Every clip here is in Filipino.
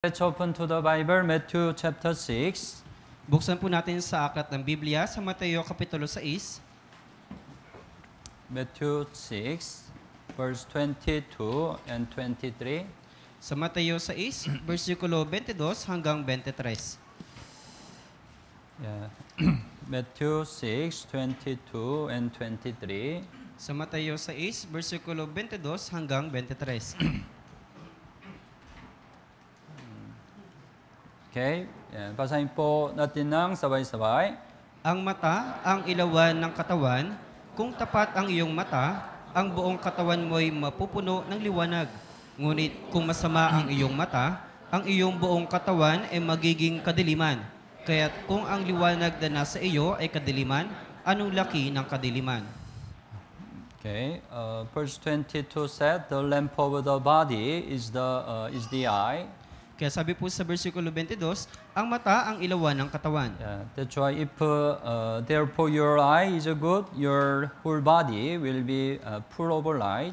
Let's open to the Bible, Matthew chapter 6. Buksan po natin sa aklat ng Biblia sa Mateo Kapitulo 6. Matthew 6, verse 22 and 23. Sa Mateo 6, versikulo 22 hanggang 23. Yeah. Matthew 6, 22 and 23. Sa Mateo 6, versikulo 22 hanggang 23. Okay? Yan. Basahin po natin ng sabay-sabay. Ang mata ang ilawan ng katawan. Kung tapat ang iyong mata, ang buong katawan mo'y mapupuno ng liwanag. Ngunit kung masama ang iyong mata, ang iyong buong katawan ay magiging kadiliman. Kaya kung ang liwanag na nasa iyo ay kadiliman, anong laki ng kadiliman? Okay, uh, verse 22 said, the lamp over the body is the, uh, is the eye. Kaya sabi po sa versikulo 22, ang mata ang ilawan ng katawan. Yeah, that's why if uh, uh, therefore your eye is a good, your whole body will be uh, full of light.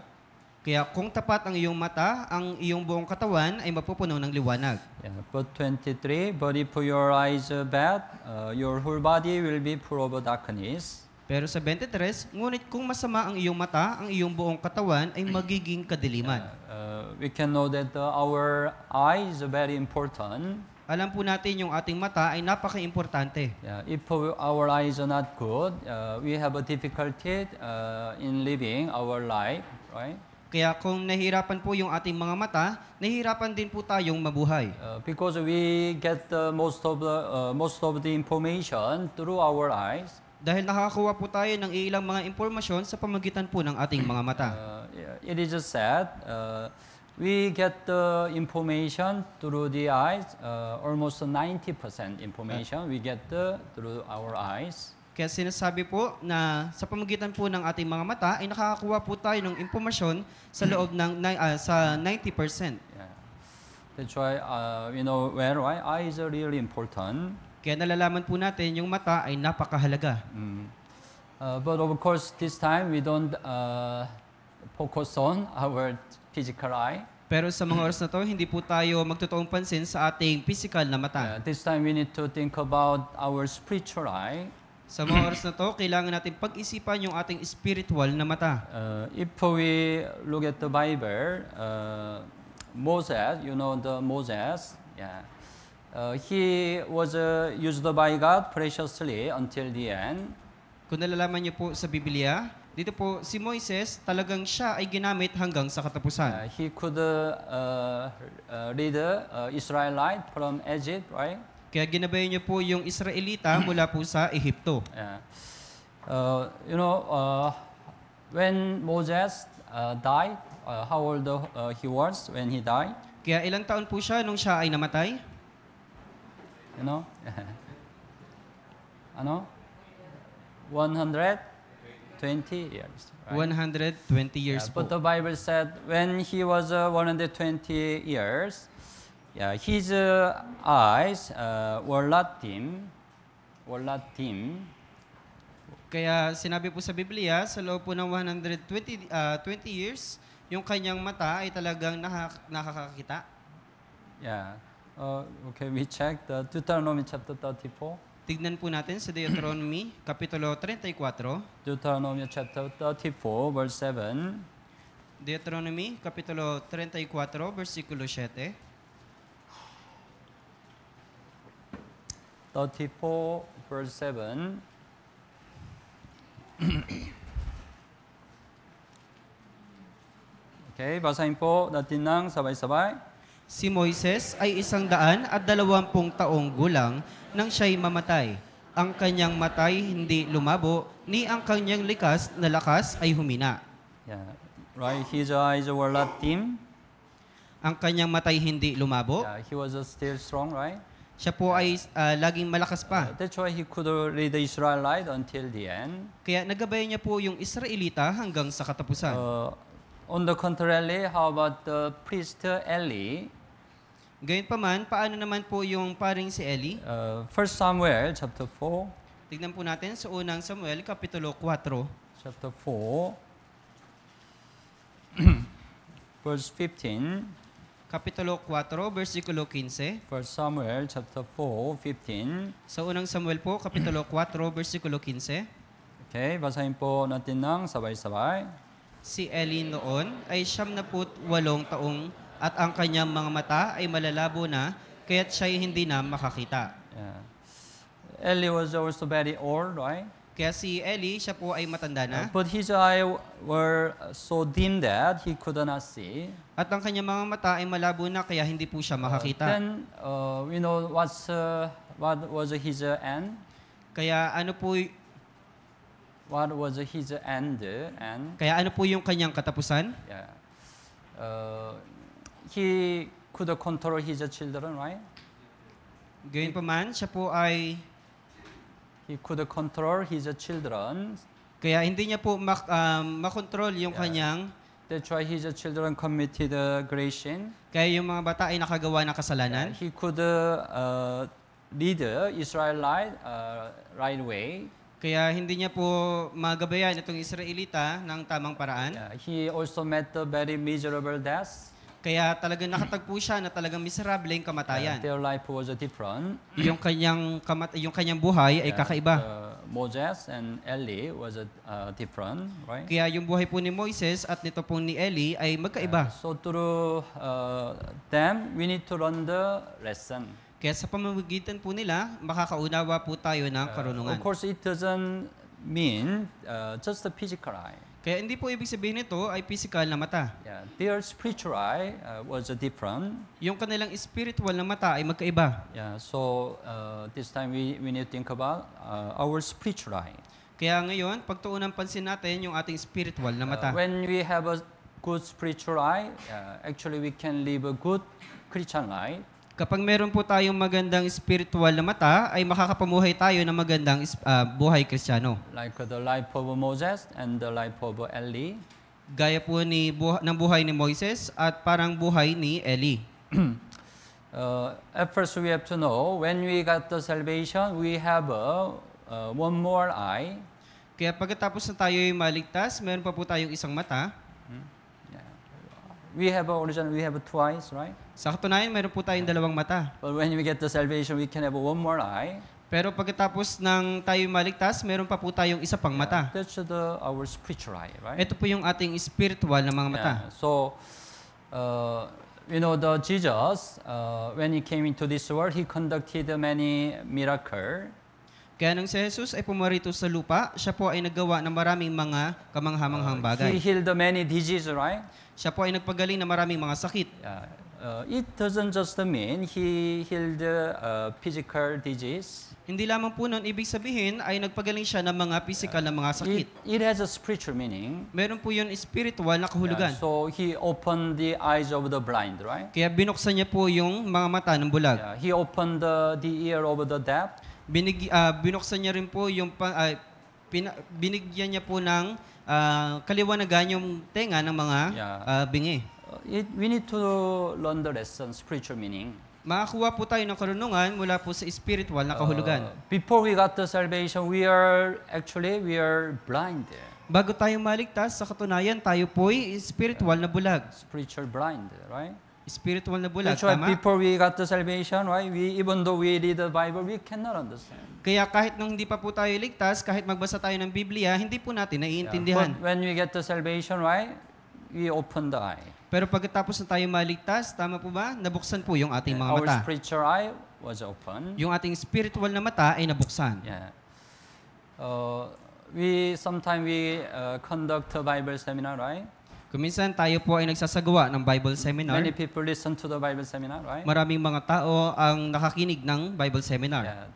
Kaya kung tapat ang iyong mata, ang iyong buong katawan ay mapupuno ng liwanag. Yeah, but 23, but if your eyes are bad, uh, your whole body will be full of darkness. Pero sa 23, ngunit kung masama ang iyong mata, ang iyong buong katawan ay magiging kadiliman. Uh, uh, we can know that uh, our eyes are very important. Alam po natin yung ating mata ay napaka-importante. Yeah, if our eyes are not good, uh, we have a difficulty uh, in living our life, right? Kaya kung nahihirapan po yung ating mga mata, nahihirapan din po tayong mabuhay. Uh, because we get the uh, most of the uh, most of the information through our eyes dahil nakakakuha po tayo ng ilang mga impormasyon sa pamagitan po ng ating mga mata. Uh, yeah, it is just sad. Uh, we get the information through the eyes, uh, almost 90% information we get the, through our eyes. Kaya sinasabi po na sa pamagitan po ng ating mga mata ay nakakakuha po tayo ng impormasyon sa loob ng uh, sa 90%. Yeah. That's why, uh, you know, where right? Eyes are really important. Kaya nalalaman po natin yung mata ay napakahalaga. Mm. Uh, but of course, this time we don't uh, focus on our physical eye. Pero sa mga oras na to, hindi po tayo magtotoong pansin sa ating physical na mata. Uh, this time we need to think about our spiritual eye. Sa mga oras na to, kailangan natin pag-isipan yung ating spiritual na mata. Uh, if we look at the Bible, uh, Moses, you know the Moses, yeah. Uh, he was uh, used by God preciously until the end. Kung nalalaman niyo po sa Biblia, dito po si Moises talagang siya ay ginamit hanggang sa katapusan. Uh, he could uh, uh, lead uh, Israelite from Egypt, right? Kaya ginabay niyo po yung Israelita mula po sa Ehipto. Yeah. Uh, you know, uh, when Moses uh, died, uh, how old uh, he was when he died? Kaya ilang taon po siya nung siya ay namatay? You know? ano? 120 years. Right? 120 years yeah, But the Bible said when he was uh, 120 years, yeah, his uh, eyes uh, were not dim, were not dim. Kaya sinabi po sa Biblia, sa loob po ng 120 uh, 20 years, yung kanyang mata ay talagang nakakakita. Yeah, Uh, okay, we check the Deuteronomy chapter 34. Tignan po natin sa Deuteronomy, Kapitulo 34. Deuteronomy chapter 34, verse 7. Deuteronomy, Kapitulo 34, versikulo 7. 34, verse 7. okay, basahin po natin ng sabay-sabay. Si Moises ay isang daan at dalawampung taong gulang nang siya'y mamatay. Ang kanyang matay hindi lumabo, ni ang kanyang likas na lakas ay humina. Yeah. Right, his eyes were not dim. Ang kanyang matay hindi lumabo. Yeah, he was still strong, right? Siya po ay uh, laging malakas pa. Uh, that's why he could lead the Israelite until the end. Kaya nagabayan niya po yung Israelita hanggang sa katapusan. Uh, on the contrary, how about the priest Eli? Gayunpaman, paano naman po yung paring si Eli? Uh, First Samuel chapter 4. Tignan po natin sa unang Samuel, Kapitulo 4. Chapter 4, verse 15. Kapitulo 4, versikulo 15. First Samuel chapter 4, 15. Sa unang Samuel po, Kapitulo 4, versikulo 15. Okay, basahin po natin ng sabay-sabay. Si Eli noon ay siyam na put walong taong at ang kanyang mga mata ay malalabo na, kaya't siya hindi na makakita. Yeah. Eli was also very old, right? Kaya si Ellie, siya po ay matanda na. But his eyes were so dim that he could not see. At ang kanyang mga mata ay malabo na kaya hindi po siya uh, makakita. Uh, then, uh, we know, what's, uh, what was his uh, end? Kaya ano po What was his end? And Kaya ano po yung kanyang katapusan? Yeah. Uh, he could control his children, right? Gayunpaman, siya po ay he could control his children. Kaya hindi niya po mak, um, makontrol yung yeah. kanyang That's why his children committed uh, great sin. Kaya yung mga bata ay nakagawa ng kasalanan. Yeah. He could uh, uh, lead uh, Israelite uh, right way. Kaya hindi niya po magabayan itong Israelita ng tamang paraan. Yeah. He also met a very miserable death. Kaya talagang nakatagpo siya na talagang miserable yung kamatayan. their life was different. Yung kanyang, kamat yung kanyang buhay ay kakaiba. Uh, Moses and Eli was uh, different, right? Kaya yung buhay po ni Moises at nito po ni Eli ay magkaiba. So through uh, them, we need to learn the lesson. Kaya sa pamamagitan po nila, makakaunawa po tayo ng Uh, karunungan. of course, it doesn't mean uh, just the physical eye. Kaya hindi po ibig sabihin nito ay physical na mata. Yeah. Their spiritual eye uh, was different. Yung kanilang spiritual na mata ay magkaiba. Yeah. So uh, this time we, we need to think about uh, our spiritual eye. Kaya ngayon, pagtuunan pansin natin yung ating spiritual na mata. Uh, when we have a good spiritual eye, uh, actually we can live a good Christian life. Kapag meron po tayong magandang spiritual na mata, ay makakapamuhay tayo ng magandang uh, buhay kristyano. Like the life of Moses and the life of Eli. Gaya po ni buha, ng buhay ni Moises at parang buhay ni Eli. uh, at first we have to know, when we got the salvation, we have a, uh, one more eye. Kaya pagkatapos na tayo ay maligtas, meron pa po tayong isang mata. We have a origin, we have two eyes, right? Sa katunayan, mayroon po tayong dalawang mata. But when we get to salvation, we can have one more eye. Pero pagkatapos ng tayo maligtas, meron pa po tayong isa pang mata. Yeah, that's the, our spiritual eye, right? Ito po yung ating spiritual na mga mata. Yeah. So, uh, you know, the Jesus, uh, when he came into this world, he conducted many miracles. Kaya nang si Jesus ay pumarito sa lupa, siya po ay naggawa ng maraming mga kamanghamanghang uh, bagay. He healed many diseases, right? Siya po ay nagpagaling ng maraming mga sakit. Yeah. Uh, it doesn't just mean he healed uh, physical disease. Hindi lamang po nun ibig sabihin ay nagpagaling siya ng mga physical na mga sakit. It, it has a spiritual meaning. Meron po yun spiritual na kahulugan. Yeah, so he opened the eyes of the blind, right? Kaya binuksan niya po yung mga mata ng bulag. Yeah, he opened the, the ear of the deaf binig, uh, ah, binuksan niya rin po yung pa, uh, pina, binigyan niya po ng uh, ah, kaliwanagan yung tenga ng mga yeah. uh, bingi. It, we need to learn the lesson, spiritual meaning. Makakuha po tayo ng karunungan mula po sa spiritual na kahulugan. Uh, before we got the salvation, we are actually, we are blind. Bago tayo maligtas, sa katunayan, tayo po ay spiritual na bulag. Spiritual blind, right? spiritual na bulag. That's why tama? before we got to salvation, why right? we even though we read the Bible, we cannot understand. Kaya kahit nung hindi pa po tayo ligtas, kahit magbasa tayo ng Biblia, hindi po natin naiintindihan. Yeah. But when we get to salvation, why right? we open the eye. Pero pagkatapos na tayo maligtas, tama po ba? Nabuksan po yung ating mga mata. Our spiritual eye was open. Yung ating spiritual na mata ay nabuksan. Yeah. Uh, we sometimes we uh, conduct a Bible seminar, right? Kuminsan tayo po ay nagsasagawa ng Bible seminar. Many people listen to the Bible seminar, right? Maraming mga tao ang nakakinig ng Bible seminar. Yeah.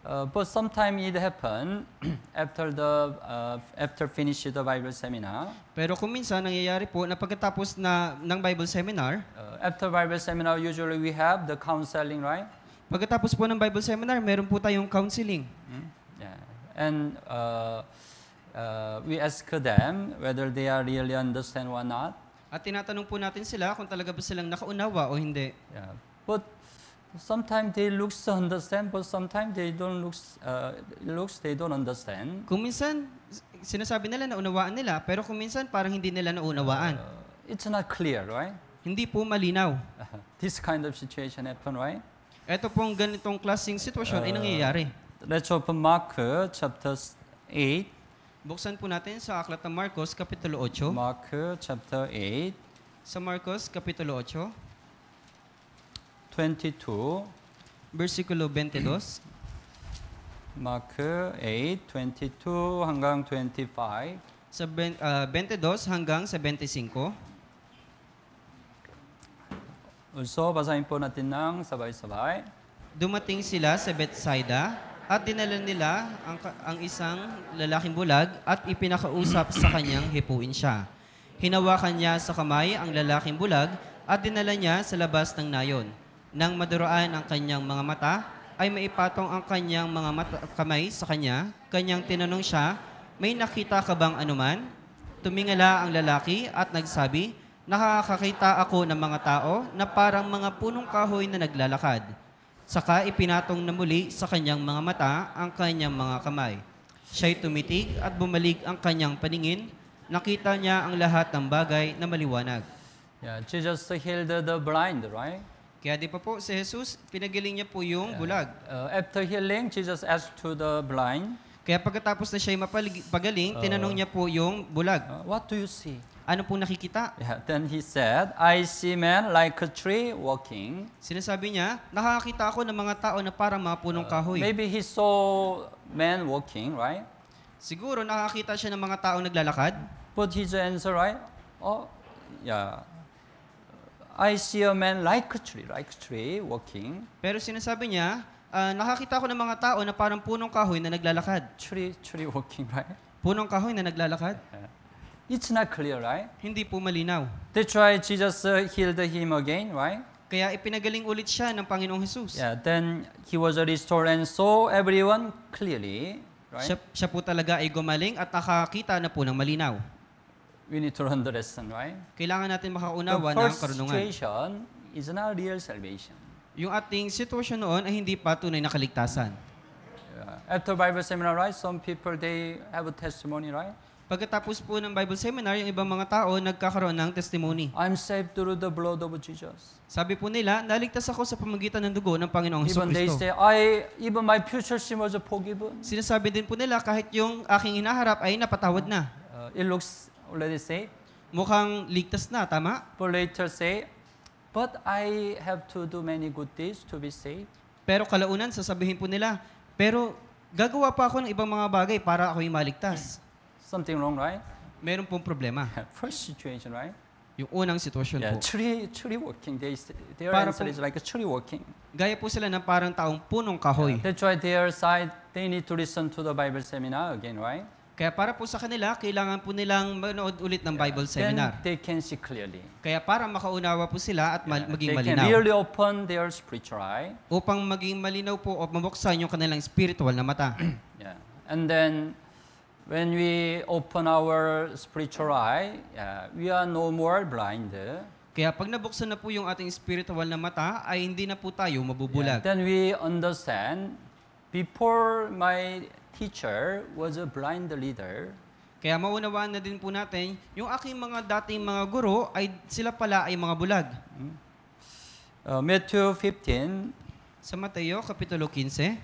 Uh, but sometimes it happen after the uh, after finish the Bible seminar. Pero kuminsan nangyayari po na pagkatapos na ng Bible seminar, uh, after Bible seminar usually we have the counseling, right? Pagkatapos po ng Bible seminar, meron po tayong counseling. Mm? Yeah. And uh, uh, we ask them whether they are really understand or not. At tinatanong po natin sila kung talaga ba silang nakaunawa o hindi. Yeah. But sometimes they look to understand, but sometimes they don't look, uh, looks they don't understand. Kung minsan, sinasabi nila na naunawaan nila, pero kung minsan parang hindi nila naunawaan. Uh, it's not clear, right? Hindi po malinaw. Uh-huh. this kind of situation happen, right? Ito pong ganitong klaseng sitwasyon uh, ay nangyayari. Let's open Mark uh, chapter 8. Buksan po natin sa Aklat ng Marcos, Kapitulo 8. Mark chapter 8. Sa Marcos, Kapitulo 8. 22. Versikulo 22. Mark 8, 22 hanggang 25. Sa ben, uh, ah, 22 hanggang sa 25. Also, basahin po natin ng sabay-sabay. Dumating sila sa Bethsaida, at dinala nila ang, ang isang lalaking bulag at ipinakausap sa kanyang hipuin siya. Hinawakan niya sa kamay ang lalaking bulag at dinala niya sa labas ng nayon. Nang maduraan ang kanyang mga mata, ay maipatong ang kanyang mga mata, kamay sa kanya. Kanyang tinanong siya, may nakita ka bang anuman? Tumingala ang lalaki at nagsabi, nakakakita ako ng mga tao na parang mga punong kahoy na naglalakad. Saka ipinatong na muli sa kanyang mga mata ang kanyang mga kamay. Siya'y tumitig at bumalik ang kanyang paningin. Nakita niya ang lahat ng bagay na maliwanag. Yeah, Jesus healed the blind, right? Kaya di pa po si Jesus, pinagaling niya po yung yeah. bulag. Uh, after healing, Jesus asked to the blind. Kaya pagkatapos na siya'y mapagaling, uh, tinanong niya po yung bulag. Uh, what do you see? Ano pong nakikita? Yeah, then he said, I see men like a tree walking. Sinasabi niya, nakakita ako ng mga tao na parang mga punong uh, kahoy. Uh, maybe he saw men walking, right? Siguro nakakita siya ng mga tao naglalakad. But his answer, right? Oh, yeah. I see a man like a tree, like a tree walking. Pero sinasabi niya, uh, nakakita ako ng mga tao na parang punong kahoy na naglalakad. Tree, tree walking, right? Punong kahoy na naglalakad. Yeah. It's not clear, right? Hindi po malinaw. They why Jesus uh, healed him again, right? Kaya ipinagaling ulit siya ng Panginoong Jesus. Yeah, then he was restored and saw everyone clearly, right? Siya, siya po talaga ay gumaling at nakakita na po ng malinaw. We need to understand, right? Kailangan natin makaunawa ng karunungan. The situation is not real salvation. Yung ating sitwasyon noon ay hindi pa tunay na kaligtasan. Yeah. After Bible seminar, right, some people, they have a testimony, right? Pagkatapos po ng Bible seminar, yung ibang mga tao nagkakaroon ng testimony. I'm saved through the blood of Jesus. Sabi po nila, naligtas ako sa pamagitan ng dugo ng Panginoong Hesus Even they Kristo. say, I, even my future sin was forgiven. Sinasabi din po nila, kahit yung aking hinaharap ay napatawad na. Uh, it looks already saved. Mukhang ligtas na, tama? But later say, but I have to do many good deeds to be saved. Pero kalaunan, sasabihin po nila, pero gagawa pa ako ng ibang mga bagay para ako'y maligtas. Something wrong, right? Meron pong problema. First situation, right? Yung unang sitwasyon yeah, po. Tree, tree walking. They, their Para answer po, is like a tree walking. Gaya po sila ng parang taong punong kahoy. Yeah, that's why their side, they need to listen to the Bible seminar again, right? Kaya para po sa kanila, kailangan po nilang manood ulit ng yeah. Bible seminar. Then they can see clearly. Kaya para makaunawa po sila at yeah. maging they malinaw. They can really open their spiritual eye. Upang maging malinaw po o mabuksan yung kanilang spiritual na mata. yeah. And then when we open our spiritual eye, uh, we are no more blind. Kaya pag nabuksan na po yung ating spiritual na mata, ay hindi na po tayo mabubulag. Yeah, then we understand, before my teacher was a blind leader, kaya maunawaan na din po natin, yung aking mga dating mga guro, ay sila pala ay mga bulag. Hmm. Uh, Matthew 15. Sa Mateo, Kapitulo 15.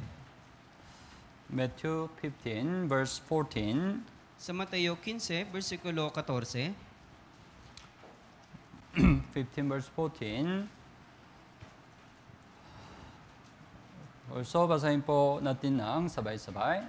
Matthew 15, verse 14. Sa Mateo 15, versikulo 14. 15, verse 14. Also, basahin po natin ng sabay-sabay.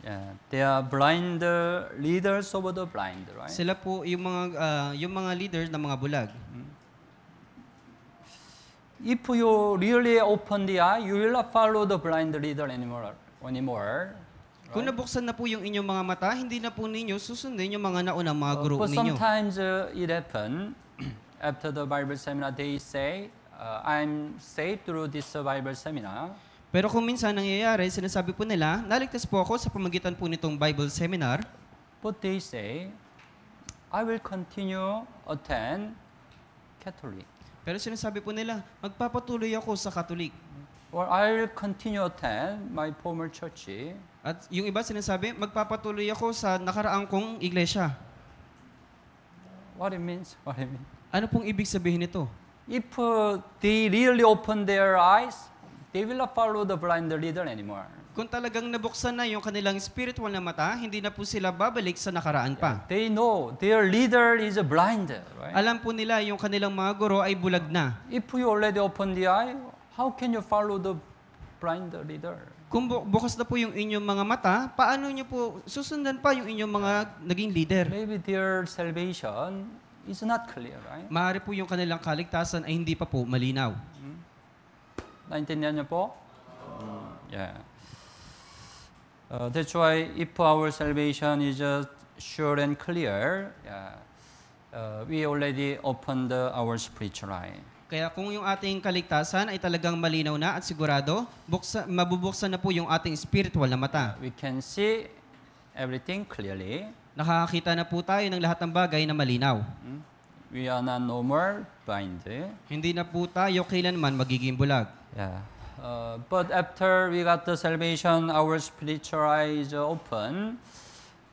Yeah, they are blind uh, leaders over the blind, right? Sila po yung mga uh, yung mga leaders ng mga bulag. Mm-hmm. If you really open the eye, you will not follow the blind leader anymore. anymore right? Kung nabuksan na po yung inyong mga mata, hindi na po ninyo susundin yung mga naunang mga guru uh, but ninyo. sometimes uh, it happen after the Bible seminar, they say, uh, I'm saved through this Bible seminar. Pero kung minsan nangyayari, sinasabi po nila, naligtas po ako sa pamagitan po nitong Bible seminar. But they say, I will continue attend Catholic. Pero sinasabi po nila, magpapatuloy ako sa Catholic. Or I will continue attend my former church. At yung iba sinasabi, magpapatuloy ako sa nakaraang kong iglesia. What it means? What it means? Ano pong ibig sabihin nito? If uh, they really open their eyes, They will not follow the blind leader anymore. Kung talagang nabuksan na yung kanilang spiritual na mata, hindi na po sila babalik sa nakaraan pa. They know their leader is a blind, right? Alam po nila yung kanilang mga guro ay bulag na. If you already opened the eye, how can you follow the blind leader? Kung bu- bukas na po yung inyong mga mata, paano niyo po susundan pa yung inyong mga naging leader? Maybe their salvation is not clear, right? Maaari po yung kanilang kaligtasan ay hindi pa po malinaw. Naintindihan niyo po? Yeah. Uh, that's why if our salvation is just sure and clear, yeah, uh, we already opened our spiritual eye. Kaya kung yung ating kaligtasan ay talagang malinaw na at sigurado, buksa, mabubuksan na po yung ating spiritual na mata. We can see everything clearly. Nakakita na po tayo ng lahat ng bagay na malinaw. Hmm? We are not no more blind. Hindi na po tayo kailanman magiging bulag. Yeah. Uh, but after we got the salvation, our spiritual eyes open.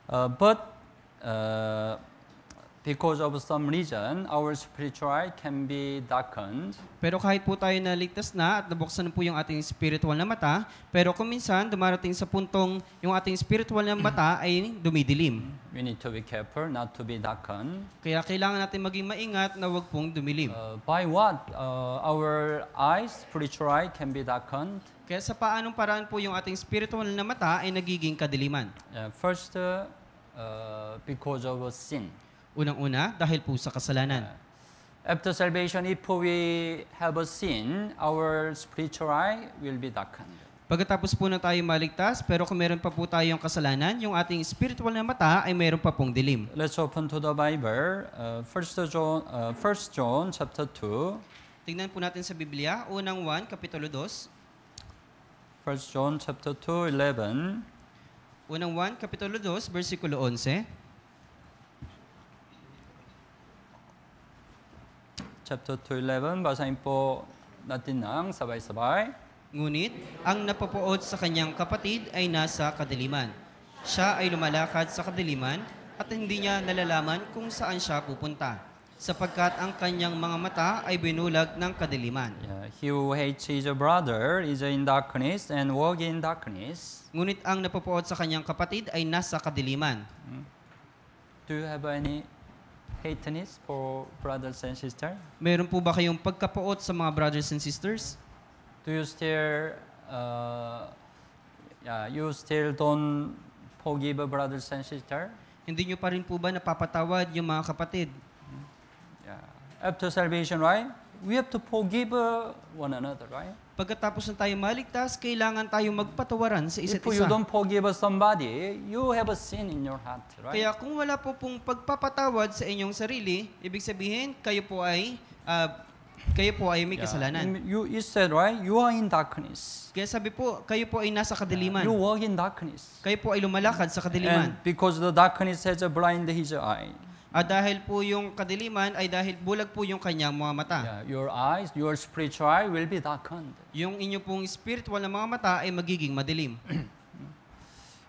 Uh, but uh, because of some reason, our spiritual can be darkened. Pero kahit po tayo naligtas na at nabuksan po yung ating spiritual na mata, pero kung minsan dumarating sa puntong yung ating spiritual na mata ay dumidilim. We need to be careful not to be darkened. Kaya kailangan natin maging maingat na wag pong dumilim. Uh, by what uh, our eyes, spiritual eye can be darkened? Kaya sa paanong paraan po yung ating spiritual na mata ay nagiging kadiliman? Uh, first, uh, uh, because of sin. Unang-una, dahil po sa kasalanan. After salvation, if we have a sin, our spiritual eye will be darkened. Pagkatapos po na tayo maligtas, pero kung meron pa po tayong kasalanan, yung ating spiritual na mata ay meron pa pong dilim. Let's open to the Bible, uh, 1 John, uh, 1 John chapter 2. Tingnan po natin sa Biblia, unang 1, kapitulo 2. First John chapter 2, 11. Unang 1, kapitulo 2, versikulo 11. chapter 211, basahin po natin ng sabay-sabay. Ngunit, ang napapuod sa kanyang kapatid ay nasa kadiliman. Siya ay lumalakad sa kadiliman at hindi niya nalalaman kung saan siya pupunta, sapagkat ang kanyang mga mata ay binulag ng kadiliman. Yeah. He who hates his brother is in darkness and walk in darkness. Ngunit ang napapuod sa kanyang kapatid ay nasa kadiliman. Hmm. Do you have any Hatefulness for brothers and sisters? Meron po ba kayong pagkapuot sa mga brothers and sisters? Do you still uh, yeah, you still don't forgive brothers and sisters? Hindi niyo pa rin po ba napapatawad yung mga kapatid? Mm-hmm. Yeah. After salvation, right? we have to forgive uh, one another, right? Pagkatapos na tayo maligtas, kailangan tayo magpatawaran sa isa't isa. If you don't forgive somebody, you have a sin in your heart, right? Kaya kung wala po pong pagpapatawad sa inyong sarili, ibig sabihin, kayo po ay uh, kayo po ay may yeah. kasalanan. You, it said, right? You are in darkness. Kaya sabi po, kayo po ay nasa kadiliman. You walk in darkness. Kayo po ay lumalakad sa kadiliman. And because the darkness has a blind his eye. Ah, dahil po yung kadiliman ay dahil bulag po yung kanyang mga mata. Yeah, your eyes, your spiritual eye will be darkened. Yung inyo pong spiritual na mga mata ay magiging madilim.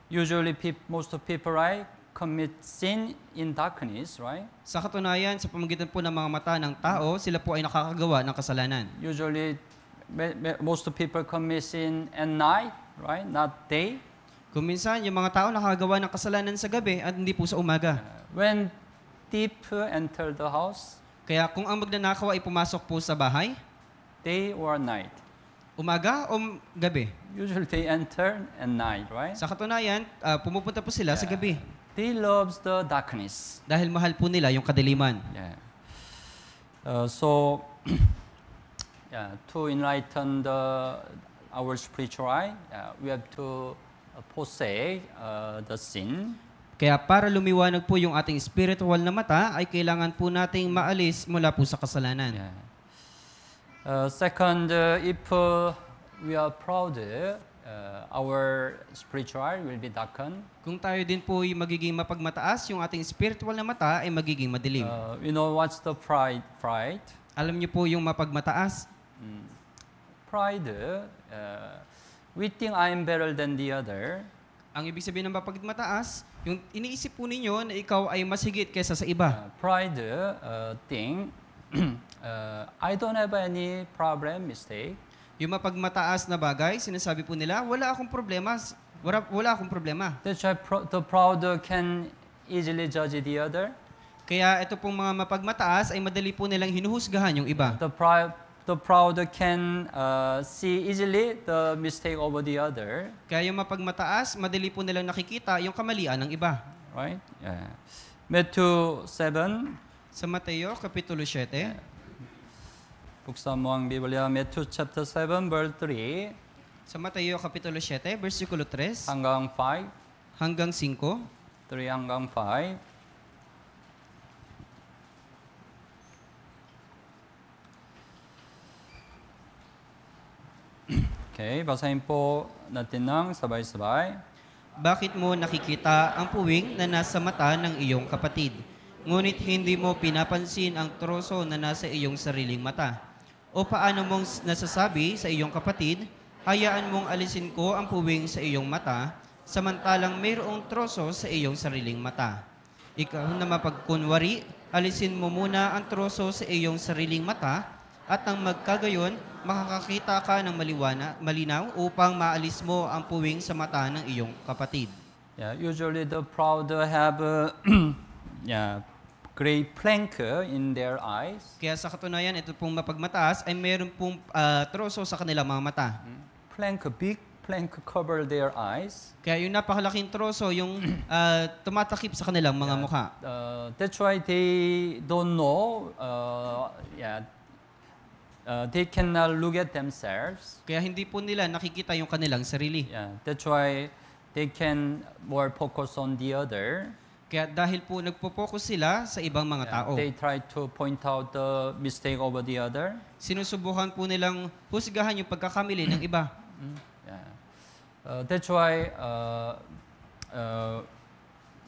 Usually, peop, most of people, right, commit sin in darkness, right? Sa katunayan, sa pamamagitan po ng mga mata ng tao, sila po ay nakakagawa ng kasalanan. Usually, most of people commit sin at night, right? Not day. Kung minsan, yung mga tao nakagawa ng kasalanan sa gabi at hindi po sa umaga. Uh, when thief enter the house, Kaya kung ang magnanakaw ay pumasok po sa bahay, day or night. umaga o gabi? Usually they enter at night, right? Sa katunayan, ah, pumupunta po sila sa gabi They loves the darkness. dahil mahal po nila yung kadiliman. Yeah. Uh, so, yeah, to enlighten the, our spiritual eye, yeah, we have to uh, forsake uh, the sin Kaya para lumiwanag po yung ating spiritual na mata, ay kailangan po nating maalis mula po sa kasalanan. Yeah. Uh, second, uh, if uh, we are proud, uh, uh our spiritual will be darkened. Kung tayo din po ay magiging mapagmataas, yung ating spiritual na mata ay magiging madilim. Uh, you know what's the pride? Pride. Alam niyo po yung mapagmataas? Mm. Pride, uh, we think am better than the other. Ang ibig sabihin ng mapagit mataas, yung iniisip po ninyo na ikaw ay mas higit kaysa sa iba. Uh, pride uh, thing, uh, I don't have any problem, mistake. Yung mapagmataas na bagay, sinasabi po nila, wala akong problema, wala, wala akong problema. The, pro- the proud can easily judge the other. Kaya ito pong mga mapagmataas ay madali po nilang hinuhusgahan yung iba. The pride the proud can uh, see easily the mistake over the other. Kaya yung mapagmataas, madali po nilang nakikita yung kamalian ng iba. Right? Yeah. Matthew 7. Sa Mateo, Kapitulo 7. Yeah. Buksan mo ang Biblia, Matthew chapter 7, verse 3. Sa Mateo, Kapitulo 7, versikulo 3. Hanggang 5. Hanggang 5. 3 hanggang 5. Okay, basahin po natin ng sabay-sabay. Bakit mo nakikita ang puwing na nasa mata ng iyong kapatid, ngunit hindi mo pinapansin ang troso na nasa iyong sariling mata? O paano mong nasasabi sa iyong kapatid, hayaan mong alisin ko ang puwing sa iyong mata, samantalang mayroong troso sa iyong sariling mata? Ikaw na mapagkunwari, alisin mo muna ang troso sa iyong sariling mata, at nang magkagayon, makakakita ka ng maliwana, malinaw upang maalis mo ang puwing sa mata ng iyong kapatid. Yeah, usually the proud have a yeah, gray plank in their eyes. Kaya sa katunayan, ito pong mapagmataas ay mayroon pong uh, troso sa kanilang mga mata. Hmm. Plank, big plank cover their eyes. Kaya yung napakalaking troso, yung uh, tumatakip sa kanilang mga yeah, mukha. Uh, that's why they don't know uh, yeah, uh, they cannot look at themselves. Kaya hindi po nila nakikita yung kanilang sarili. Yeah, that's why they can more focus on the other. Kaya dahil po nagpo-focus sila sa ibang mga yeah, tao. They try to point out the mistake of the other. Sinusubukan po nilang husgahan yung pagkakamili ng iba. Mm, yeah. Uh, that's why uh, uh,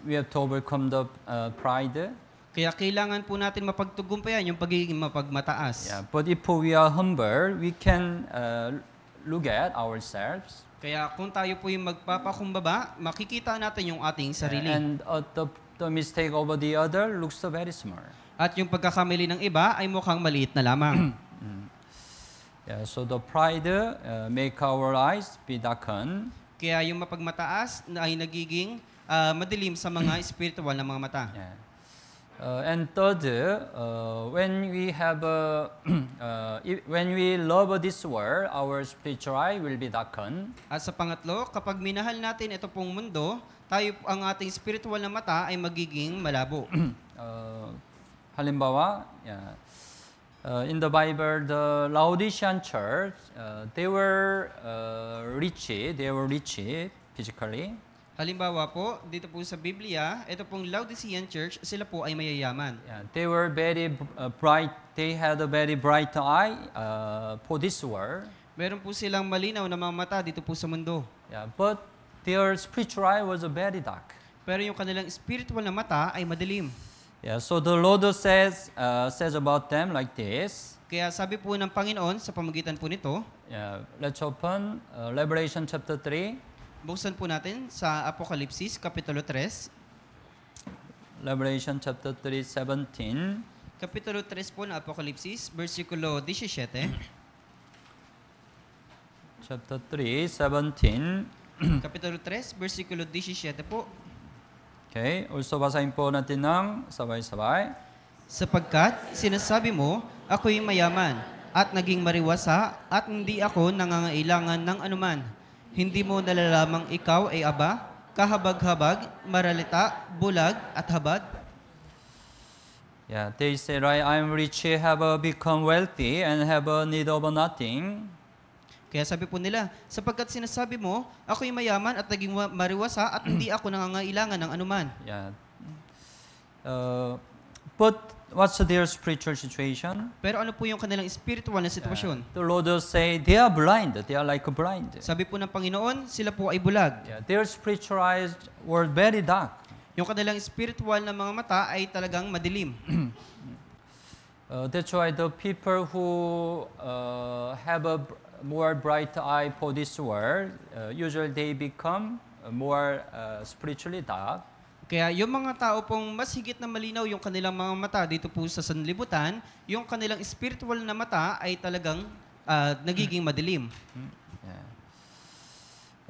we have to overcome the uh, pride. Kaya kailangan po natin mapagtugumpayan yung pagiging mapagmataas. Yeah, but if we are humble, we can uh, look at ourselves. Kaya kung tayo po yung magpapakumbaba, makikita natin yung ating sarili. And uh, the, the mistake over the other looks so very small. At yung pagkakamali ng iba ay mukhang maliit na lamang. Mm. yeah, so the pride uh, make our eyes be darkened. Kaya yung mapagmataas ay nagiging uh, madilim sa mga spiritual na mga mata. Yeah. Uh, and third, uh, when we have a, uh, when we love this world, our spiritual eye will be darkened. At sa pangatlo, kapag minahal natin ito pong mundo, tayo ang ating spiritual na mata ay magiging malabo. uh, halimbawa, yeah, uh, in the Bible, the Laodicean church, uh, they were uh, rich, they were rich physically. Halimbawa po, dito po sa Biblia, ito pong Laodicean Church, sila po ay mayayaman. Yeah, they were very uh, bright, they had a very bright eye uh, for this world. Meron po silang malinaw na mga mata dito po sa mundo. Yeah, but their spiritual eye was a very dark. Pero yung kanilang spiritual na mata ay madilim. Yeah, so the Lord says uh, says about them like this. Kaya sabi po ng Panginoon sa pamagitan po nito. Yeah, let's open uh, Revelation chapter 3. Buksan po natin sa Apokalipsis, Kapitulo 3. Revelation chapter 3, 17. Kapitulo 3 po ng Apokalipsis, versikulo 17. Chapter 3, 17. Kapitulo 3, versikulo 17 po. Okay, also basahin po natin ng sabay-sabay. Sapagkat sinasabi mo, ako'y mayaman at naging mariwasa at hindi ako nangangailangan ng anuman hindi mo nalalamang ikaw ay aba, kahabag-habag, maralita, bulag, at habad? Yeah, they say, right, I'm rich, have become wealthy, and have a need of nothing. Kaya sabi po nila, sapagkat sinasabi mo, ako'y mayaman at naging mariwasa at hindi ako nangangailangan ng anuman. Yeah. Uh, but what's their spiritual situation? Pero ano po yung kanilang spiritual na sitwasyon? Yeah. The Lord will say, they are blind. They are like blind. Sabi po ng Panginoon, sila po ay bulag. Yeah. Their spiritual eyes were very dark. Yung kanilang spiritual na mga mata ay talagang madilim. uh, that's why the people who uh, have a more bright eye for this world, uh, usually they become uh, more uh, spiritually dark. Kaya yung mga tao pong mas higit na malinaw yung kanilang mga mata dito po sa sanlibutan, yung kanilang spiritual na mata ay talagang uh, nagiging madilim. Hmm. Yeah.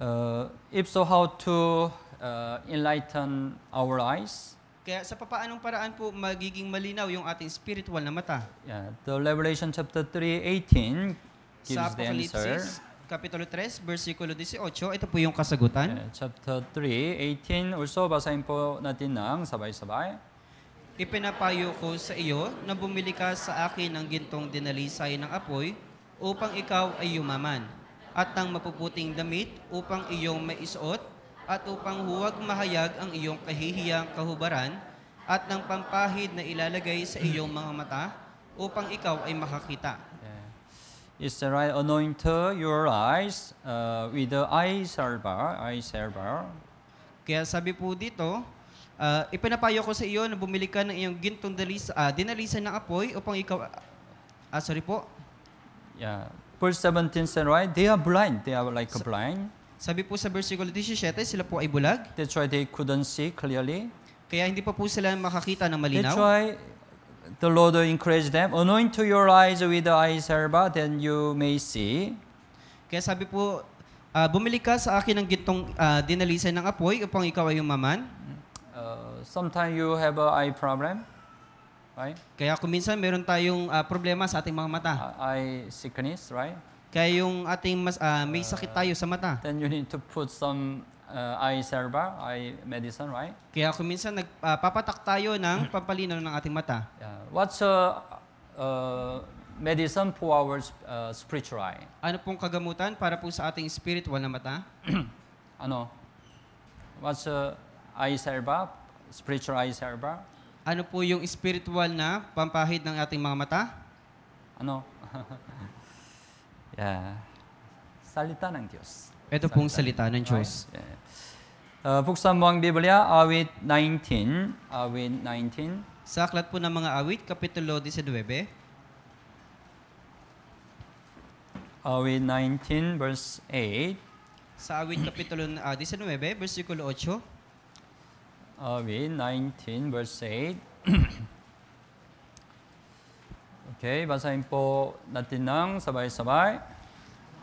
Uh, if so, how to uh, enlighten our eyes? Kaya sa papaanong paraan po magiging malinaw yung ating spiritual na mata? Yeah, the Revelation chapter 3:18 gives the answer. Kapitulo 3, versikulo 18, ito po yung kasagutan. Yeah, chapter 3, 18, also basahin po natin ng sabay-sabay. Ipinapayo ko sa iyo na bumili ka sa akin ng gintong dinalisay ng apoy upang ikaw ay yumaman at ng mapuputing damit upang iyong maisuot at upang huwag mahayag ang iyong kahihiyang kahubaran at ng pampahid na ilalagay sa iyong mga mata upang ikaw ay makakita is Israel anointed your eyes uh, with the eye salva, eye salva. Kaya sabi po dito, uh, ipinapayo ko sa iyo na bumili ka ng iyong gintong dalisa, uh, dinalisan ng apoy upang ikaw... Ah, uh, sorry po. Yeah. Verse 17 said, right? They are blind. They are like a blind. Sabi po sa versikulo 17, sila po ay bulag. That's why they couldn't see clearly. Kaya hindi pa po sila makakita ng malinaw. That's why The Lord encouraged them, Anoint to your eyes with the eye salva, then you may see. Kaya sabi po, uh, bumili ka sa akin ng gitong uh, ah, dinalisan ng apoy upang ikaw ay umaman. Uh, sometimes you have a eye problem. Right? Kaya kung minsan meron tayong uh, problema sa ating mga mata. Uh, eye sickness, right? Kaya yung ating mas, uh, may sakit tayo sa mata. Uh, then you need to put some uh, eye server, eye medicine, right? Kaya kung minsan nagpapatak ah, uh, tayo ng pampalino ng ating mata. Yeah. What's a uh, uh, medicine for our uh, spiritual eye? Ano pong kagamutan para po sa ating spiritual na mata? ano? What's a uh, eye server? Spiritual eye server? Ano po yung spiritual na pampahid ng ating mga mata? Ano? yeah. Salita ng Diyos. Ito salita. pong salita ng Diyos. Okay. Yeah. Uh, buksan mo ang Biblia, awit 19. Awit 19. Sa aklat po ng mga awit, Kapitulo 19. Awit 19, verse 8. Sa awit Kapitulo uh, ah, 19, versikulo 8. Awit 19, verse 8. okay, basahin po natin ng sabay-sabay.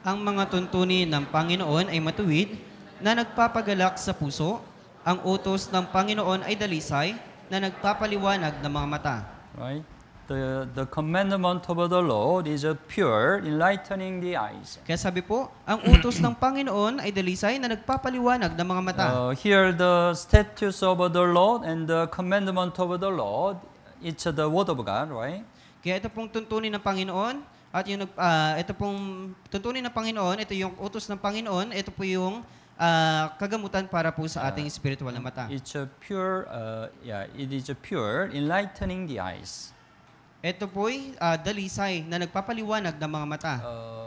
Ang mga tuntunin ng Panginoon ay matuwid, na nagpapagalak sa puso, ang utos ng Panginoon ay dalisay na nagpapaliwanag ng mga mata. Right? The, the commandment of the Lord is a pure, enlightening the eyes. Kaya sabi po, ang utos ng Panginoon ay dalisay na nagpapaliwanag ng mga mata. Uh, here the statutes of the Lord and the commandment of the Lord, it's the word of God, right? Kaya ito pong tuntunin ng Panginoon at yung uh, ito pong tuntunin ng Panginoon, ito yung utos ng Panginoon, ito po yung uh, kagamutan para po sa ah, ating spiritual na mata. It's a pure, uh, yeah, it is a pure enlightening the eyes. Ito po'y uh, dalisay na nagpapaliwanag ng mga mata. Uh,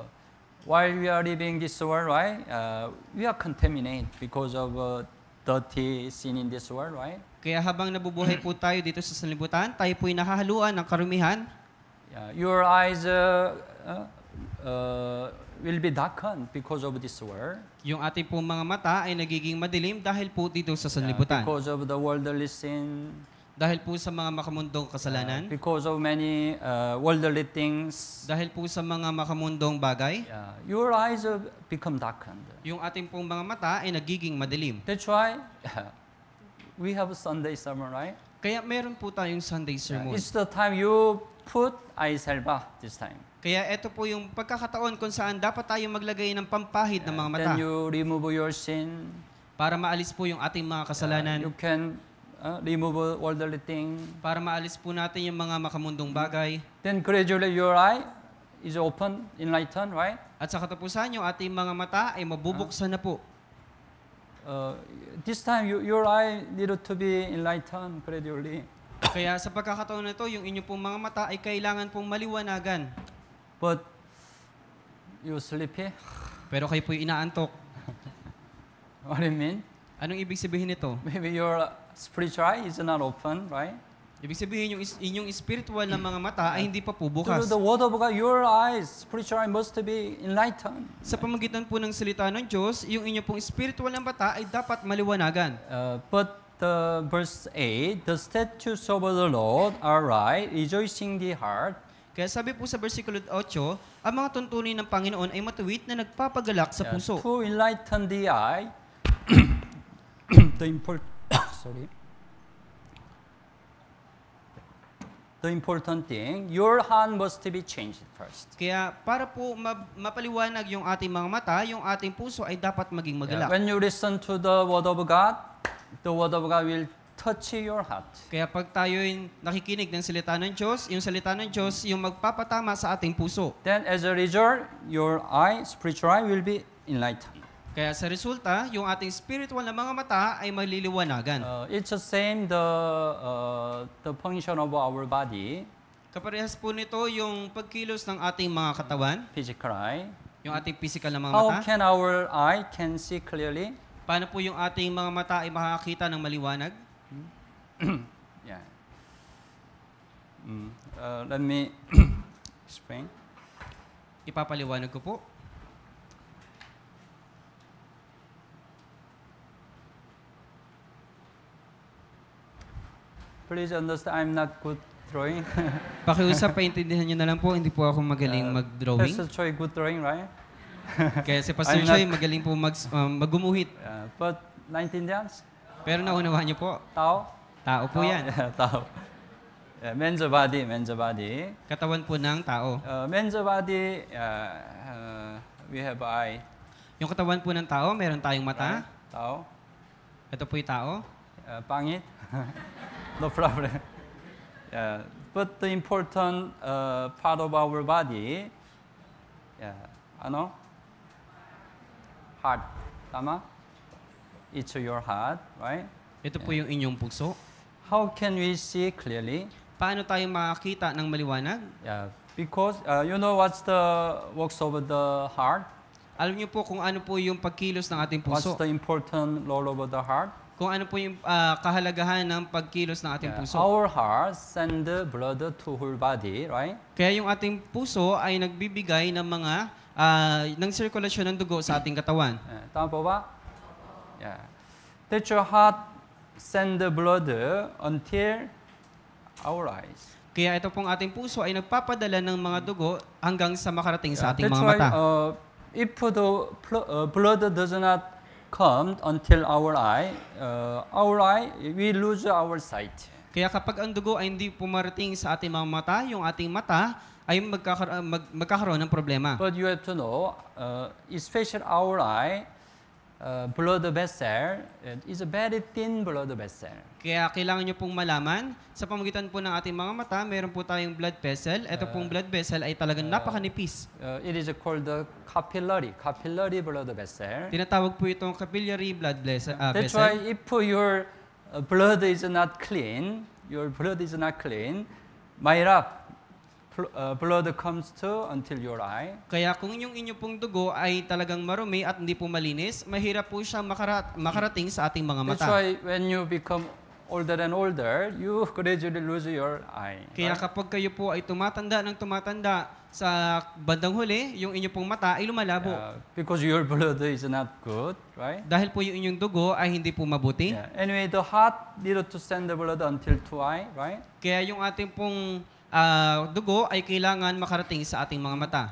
while we are living this world, right, uh, we are contaminated because of uh, dirty sin in this world, right? Kaya habang nabubuhay po tayo dito sa sanlibutan, tayo po'y nahahaluan ng karumihan. Yeah, your eyes uh, uh, uh, will be darkened because of this world. Yung ating pong mga mata ay nagiging madilim dahil po dito sa sanlibutan. Yeah, because of the worldly sin. Dahil po sa mga makamundong kasalanan. Uh, because of many uh, worldly things. Dahil po sa mga makamundong bagay. Yeah, your eyes have become darkened. Yung ating pong mga mata ay nagiging madilim. That's why we have Sunday sermon, right? Kaya meron po tayong Sunday sermon. Yeah, it's the time you put ay selba ah, this time. Kaya ito po yung pagkakataon kung saan dapat tayo maglagay ng pampahid ng mga mata. Then you remove your sin. Para maalis po yung ating mga kasalanan. Uh, you can uh, remove worldly thing. Para maalis po natin yung mga makamundong bagay. Then gradually your eye is open, enlightened, right? At sa katapusan, yung ating mga mata ay mabubuksan uh, na po. Uh, this time, you, your eye needed to be enlightened gradually. Kaya sa pagkakataon na ito, yung inyo pong mga mata ay kailangan pong maliwanagan. But you sleepy? Pero kayo po inaantok. What do you mean? Anong ibig sabihin nito? Maybe your uh, spiritual eye is not open, right? Ibig sabihin, yung inyong spiritual na mga mata ay hindi pa po bukas. Through the word of God, your eyes, spiritual eye must be enlightened. Sa pamagitan po ng salita ng Diyos, yung inyong pong spiritual na mata ay dapat maliwanagan. Uh, but the verse 8, the statutes of the Lord are right, rejoicing the heart, kaya sabi po sa versikulo 8, ang mga tuntunin ng Panginoon ay matuwid na nagpapagalak sa puso. Yes. To enlighten the eye, the important, sorry. The important thing, your hand must be changed first. Kaya para po mapaliwanag yung ating mga mata, yung ating puso ay dapat maging magalak. Yeah, when you listen to the word of God, the word of God will touch your heart. Kaya pag tayo nakikinig ng salita ng Diyos, yung salita ng Diyos yung magpapatama sa ating puso. Then as a result, your eye, spiritual eye will be enlightened. Kaya sa resulta, yung ating spiritual na mga mata ay maliliwanagan. Uh, it's the same the uh, the function of our body. Kaparehas po nito yung pagkilos ng ating mga katawan. Physical eye. Yung ating physical na mga How mata. How can our eye can see clearly? Paano po yung ating mga mata ay makakita ng maliwanag? yeah. Mm, uh, let me explain. Ipapaliwanag ko po. Please understand, I'm not good drawing. Pakiusap, paintindihan nyo na lang po. Hindi po ako magaling uh, mag-drawing. Pastor Choi, good drawing, right? Kaya si Pastor I'm Choi, magaling po mag, um, magumuhit. Uh, but, naintindihan? Pero naunawa niyo po. Tao? Tao po yan. tao. Uh, men's body, men's body. Katawan po ng tao. Uh, men's body, uh, uh, we have eye. Yung katawan po ng tao, meron tayong mata. Right? Tao. Ito po yung tao. Uh, pangit. no problem. Yeah. but the important uh, part of our body, yeah. ano? Heart. Tama? It's your heart, right? Ito po yung inyong puso. How can we see clearly? Paano tayo makakita ng maliwanag? Yeah, because uh, you know what's the works of the heart? Alam niyo po kung ano po yung pagkilos ng ating puso. What's the important role of the heart? Kung ano po yung uh, kahalagahan ng pagkilos ng ating yeah. puso. Our heart send blood to whole body, right? Kaya yung ating puso ay nagbibigay ng mga uh, ng sirkulasyon ng dugo sa ating katawan. Yeah. Tama po ba? Yeah. That your heart send the blood uh, until our eyes. Kaya ito pong ating puso ay nagpapadala ng mga dugo hanggang sa makarating sa ating mga mata. uh, if the uh, blood does not come until our eye, uh, our eye, we lose our sight. Kaya kapag ang dugo ay hindi pumarating sa ating mga mata, yung ating mata ay magkakar- mag- magkakaroon ng problema. But you have to know, uh, especially our eye, Uh, blood vessel is a very thin blood vessel. Kaya kailangan nyo pong malaman, sa pamagitan po ng ating mga mata, meron po tayong blood vessel. Ito pong uh, blood vessel ay talagang uh, napakanipis. Uh, it is called the capillary, capillary blood vessel. Tinatawag po itong capillary blood vessel. Uh, That's why if your blood is not clean, your blood is not clean, mahirap Uh, blood comes to until your eye. Kaya kung yung inyo pong dugo ay talagang marumi at hindi po malinis, mahirap po siyang makarat makarating sa ating mga mata. That's why when you become older and older, you gradually lose your eye. Kaya right? kapag kayo po ay tumatanda ng tumatanda, sa bandang huli, yung inyo pong mata ay lumalabo. Yeah, because your blood is not good, right? Dahil po yung inyong dugo ay hindi po mabuti. Yeah. Anyway, the heart needed to send the blood until to eye, right? Kaya yung ating pong uh, dugo ay kailangan makarating sa ating mga mata.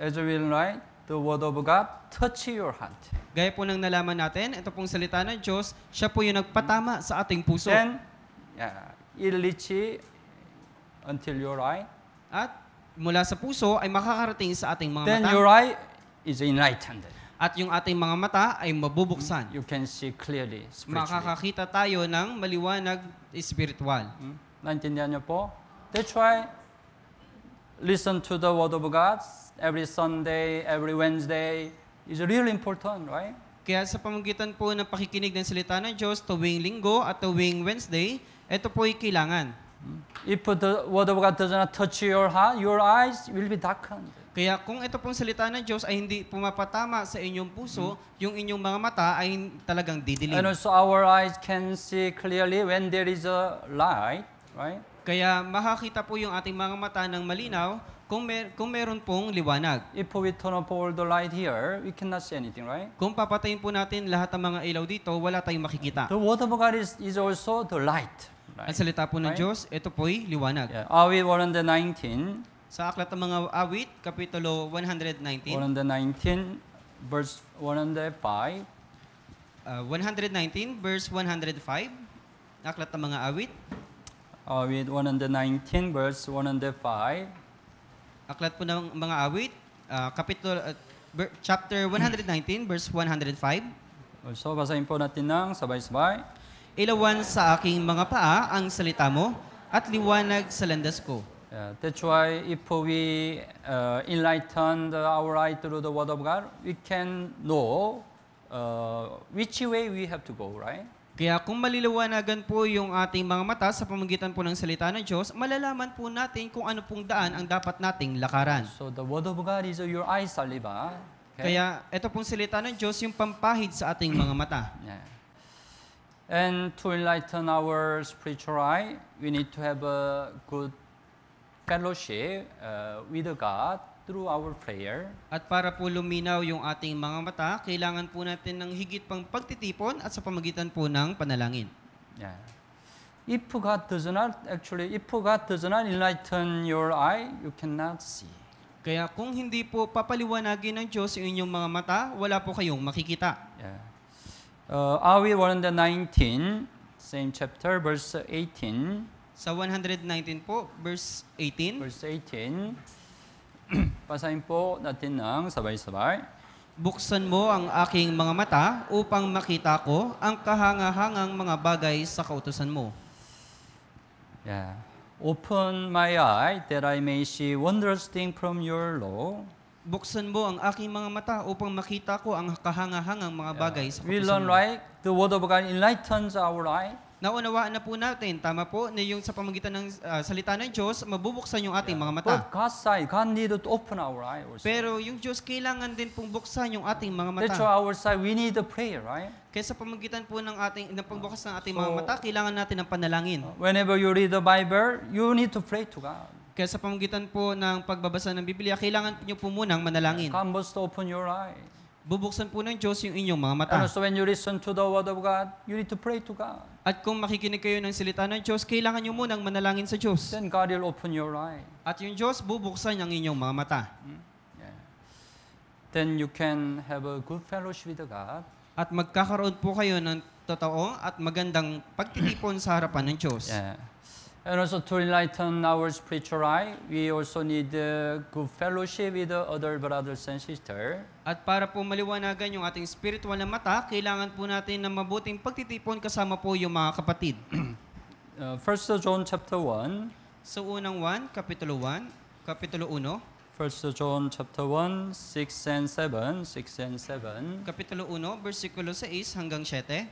As we will write, the word of God touch your heart. Gaya po ng nalaman natin, ito pong salita ng Diyos, siya po yung nagpatama sa ating puso. Then, yeah, it reach until your eye. At mula sa puso ay makakarating sa ating mga Then mata. Then your eye is enlightened. At yung ating mga mata ay mabubuksan. You can see clearly Makakakita tayo ng maliwanag spiritual. Hmm? Naintindihan niyo po? That's why listen to the word of God every Sunday, every Wednesday is really important, right? Kaya sa pamagitan po ng pakikinig ng salita ng Diyos tuwing linggo at tuwing Wednesday, ito po ay kailangan. Hmm. If the word of God does not touch your heart, your eyes will be darkened. Kaya kung ito pong salita ng Diyos ay hindi pumapatama sa inyong puso, mm. yung inyong mga mata ay talagang didilim. And also our eyes can see clearly when there is a light, right? Kaya makakita po yung ating mga mata ng malinaw kung, mer kung meron pong liwanag. If we turn off all the light here, we cannot see anything, right? Kung papatayin po natin lahat ng mga ilaw dito, wala tayong makikita. The word of God is, is also the light. Right? Ang salita po ng right? Diyos, ito po'y liwanag. Yeah. Awit 119. Sa aklat ng mga awit, kapitulo 119. 119, verse 105. Uh, 119, verse 105. Aklat ng mga awit uh, with 119 verse 105. Aklat po ng mga awit, uh, kapitulo, uh, chapter 119 verse 105. So basahin po natin ng sabay-sabay. Ilawan sa aking mga paa ang salita mo at liwanag sa landas ko. Yeah, that's why if we uh, enlighten our eye through the Word of God, we can know uh, which way we have to go, right? Kaya kung maliliwanagan po yung ating mga mata sa pamamagitan po ng salita ng Diyos, malalaman po natin kung ano pong daan ang dapat nating lakaran. So the Word of God is oh, your eyes, saliba. Okay? Kaya ito pong salita ng Diyos yung pampahid sa ating mga mata. Yeah. And to enlighten our spiritual eye, we need to have a good fellowship uh, with God through our prayer. At para po luminaw yung ating mga mata, kailangan po natin ng higit pang pagtitipon at sa pamagitan po ng panalangin. Yeah. If God does not, actually, if God does not enlighten your eye, you cannot see. Kaya kung hindi po papaliwanagin ng Diyos yung inyong mga mata, wala po kayong makikita. Yeah. Uh, Awi 119, same chapter, verse 18. Sa 119 po, verse 18. Verse 18. Basahin po natin ng sabay-sabay. Buksan mo ang aking mga mata upang makita ko ang kahangahangang mga bagay sa kautusan mo. Yeah. Open my eye that I may see wondrous thing from your law. Buksan mo ang aking mga mata upang makita ko ang kahangahangang mga bagay yeah. sa kautusan mo. We learn right? The word of God enlightens our eye. Naunawaan na po natin, tama po, na yung sa pamagitan ng ah, salita ng Diyos, mabubuksan yung ating mga mata. But God's side, God needed to open our eyes. Pero yung Diyos, kailangan din pong buksan yung ating mga mata. That's why our side, we need the prayer, right? Kaya sa pamagitan po ng ating ng pagbukas ng ating mga mata, kailangan natin ng panalangin. Uh, whenever you read the Bible, you need to pray to God. Kaya sa pamagitan po ng pagbabasa ng Biblia, kailangan niyo po munang manalangin. God must to open your eyes. Bubuksan po ng Diyos yung inyong mga mata. And also when you listen to the word of God, you need to pray to God. At kung makikinig kayo ng salita ng Diyos, kailangan nyo munang manalangin sa Diyos. Then God will open your eye. At yung Diyos, bubuksan ang inyong mga mata. Hmm? Yeah. Then you can have a good fellowship with God. At magkakaroon po kayo ng totoo at magandang pagtitipon sa harapan ng Diyos. Yeah. And also to enlighten our spiritual eye, we also need uh, good fellowship with the other brothers and sisters. At para po maliwanagan yung ating spiritual na mata, kailangan po natin ng mabuting pagtitipon kasama po yung mga kapatid. uh, 1 John chapter 1. So unang 1, kapitulo 1, kapitulo 1. 1 John chapter 1, 6 and 7, 6 and 7. Kapitulo 1, versikulo 6 hanggang 7.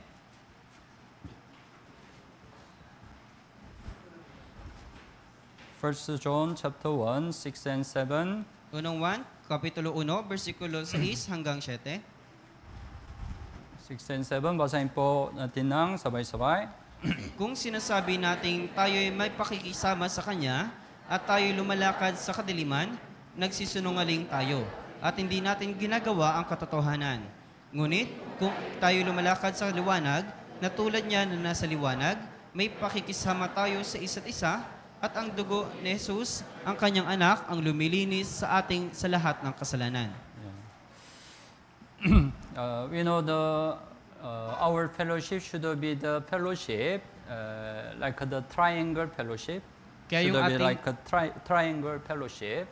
1 John chapter 1, 6 and 7. Unong 1, Kapitulo 1, versikulo 6 hanggang 7. 6 and 7, basahin po natin ng sabay-sabay. Kung sinasabi nating tayo'y may pakikisama sa Kanya at tayo lumalakad sa kadiliman, nagsisunungaling tayo at hindi natin ginagawa ang katotohanan. Ngunit kung tayo lumalakad sa liwanag, na tulad niya na nasa liwanag, may pakikisama tayo sa isa't isa at ang dugo ni Jesus, ang kanyang anak, ang lumilinis sa ating sa lahat ng kasalanan. Yeah. uh, we know the uh, our fellowship should be the fellowship uh, like the triangle fellowship. Kaya should yung ating, be like a tri- triangle fellowship.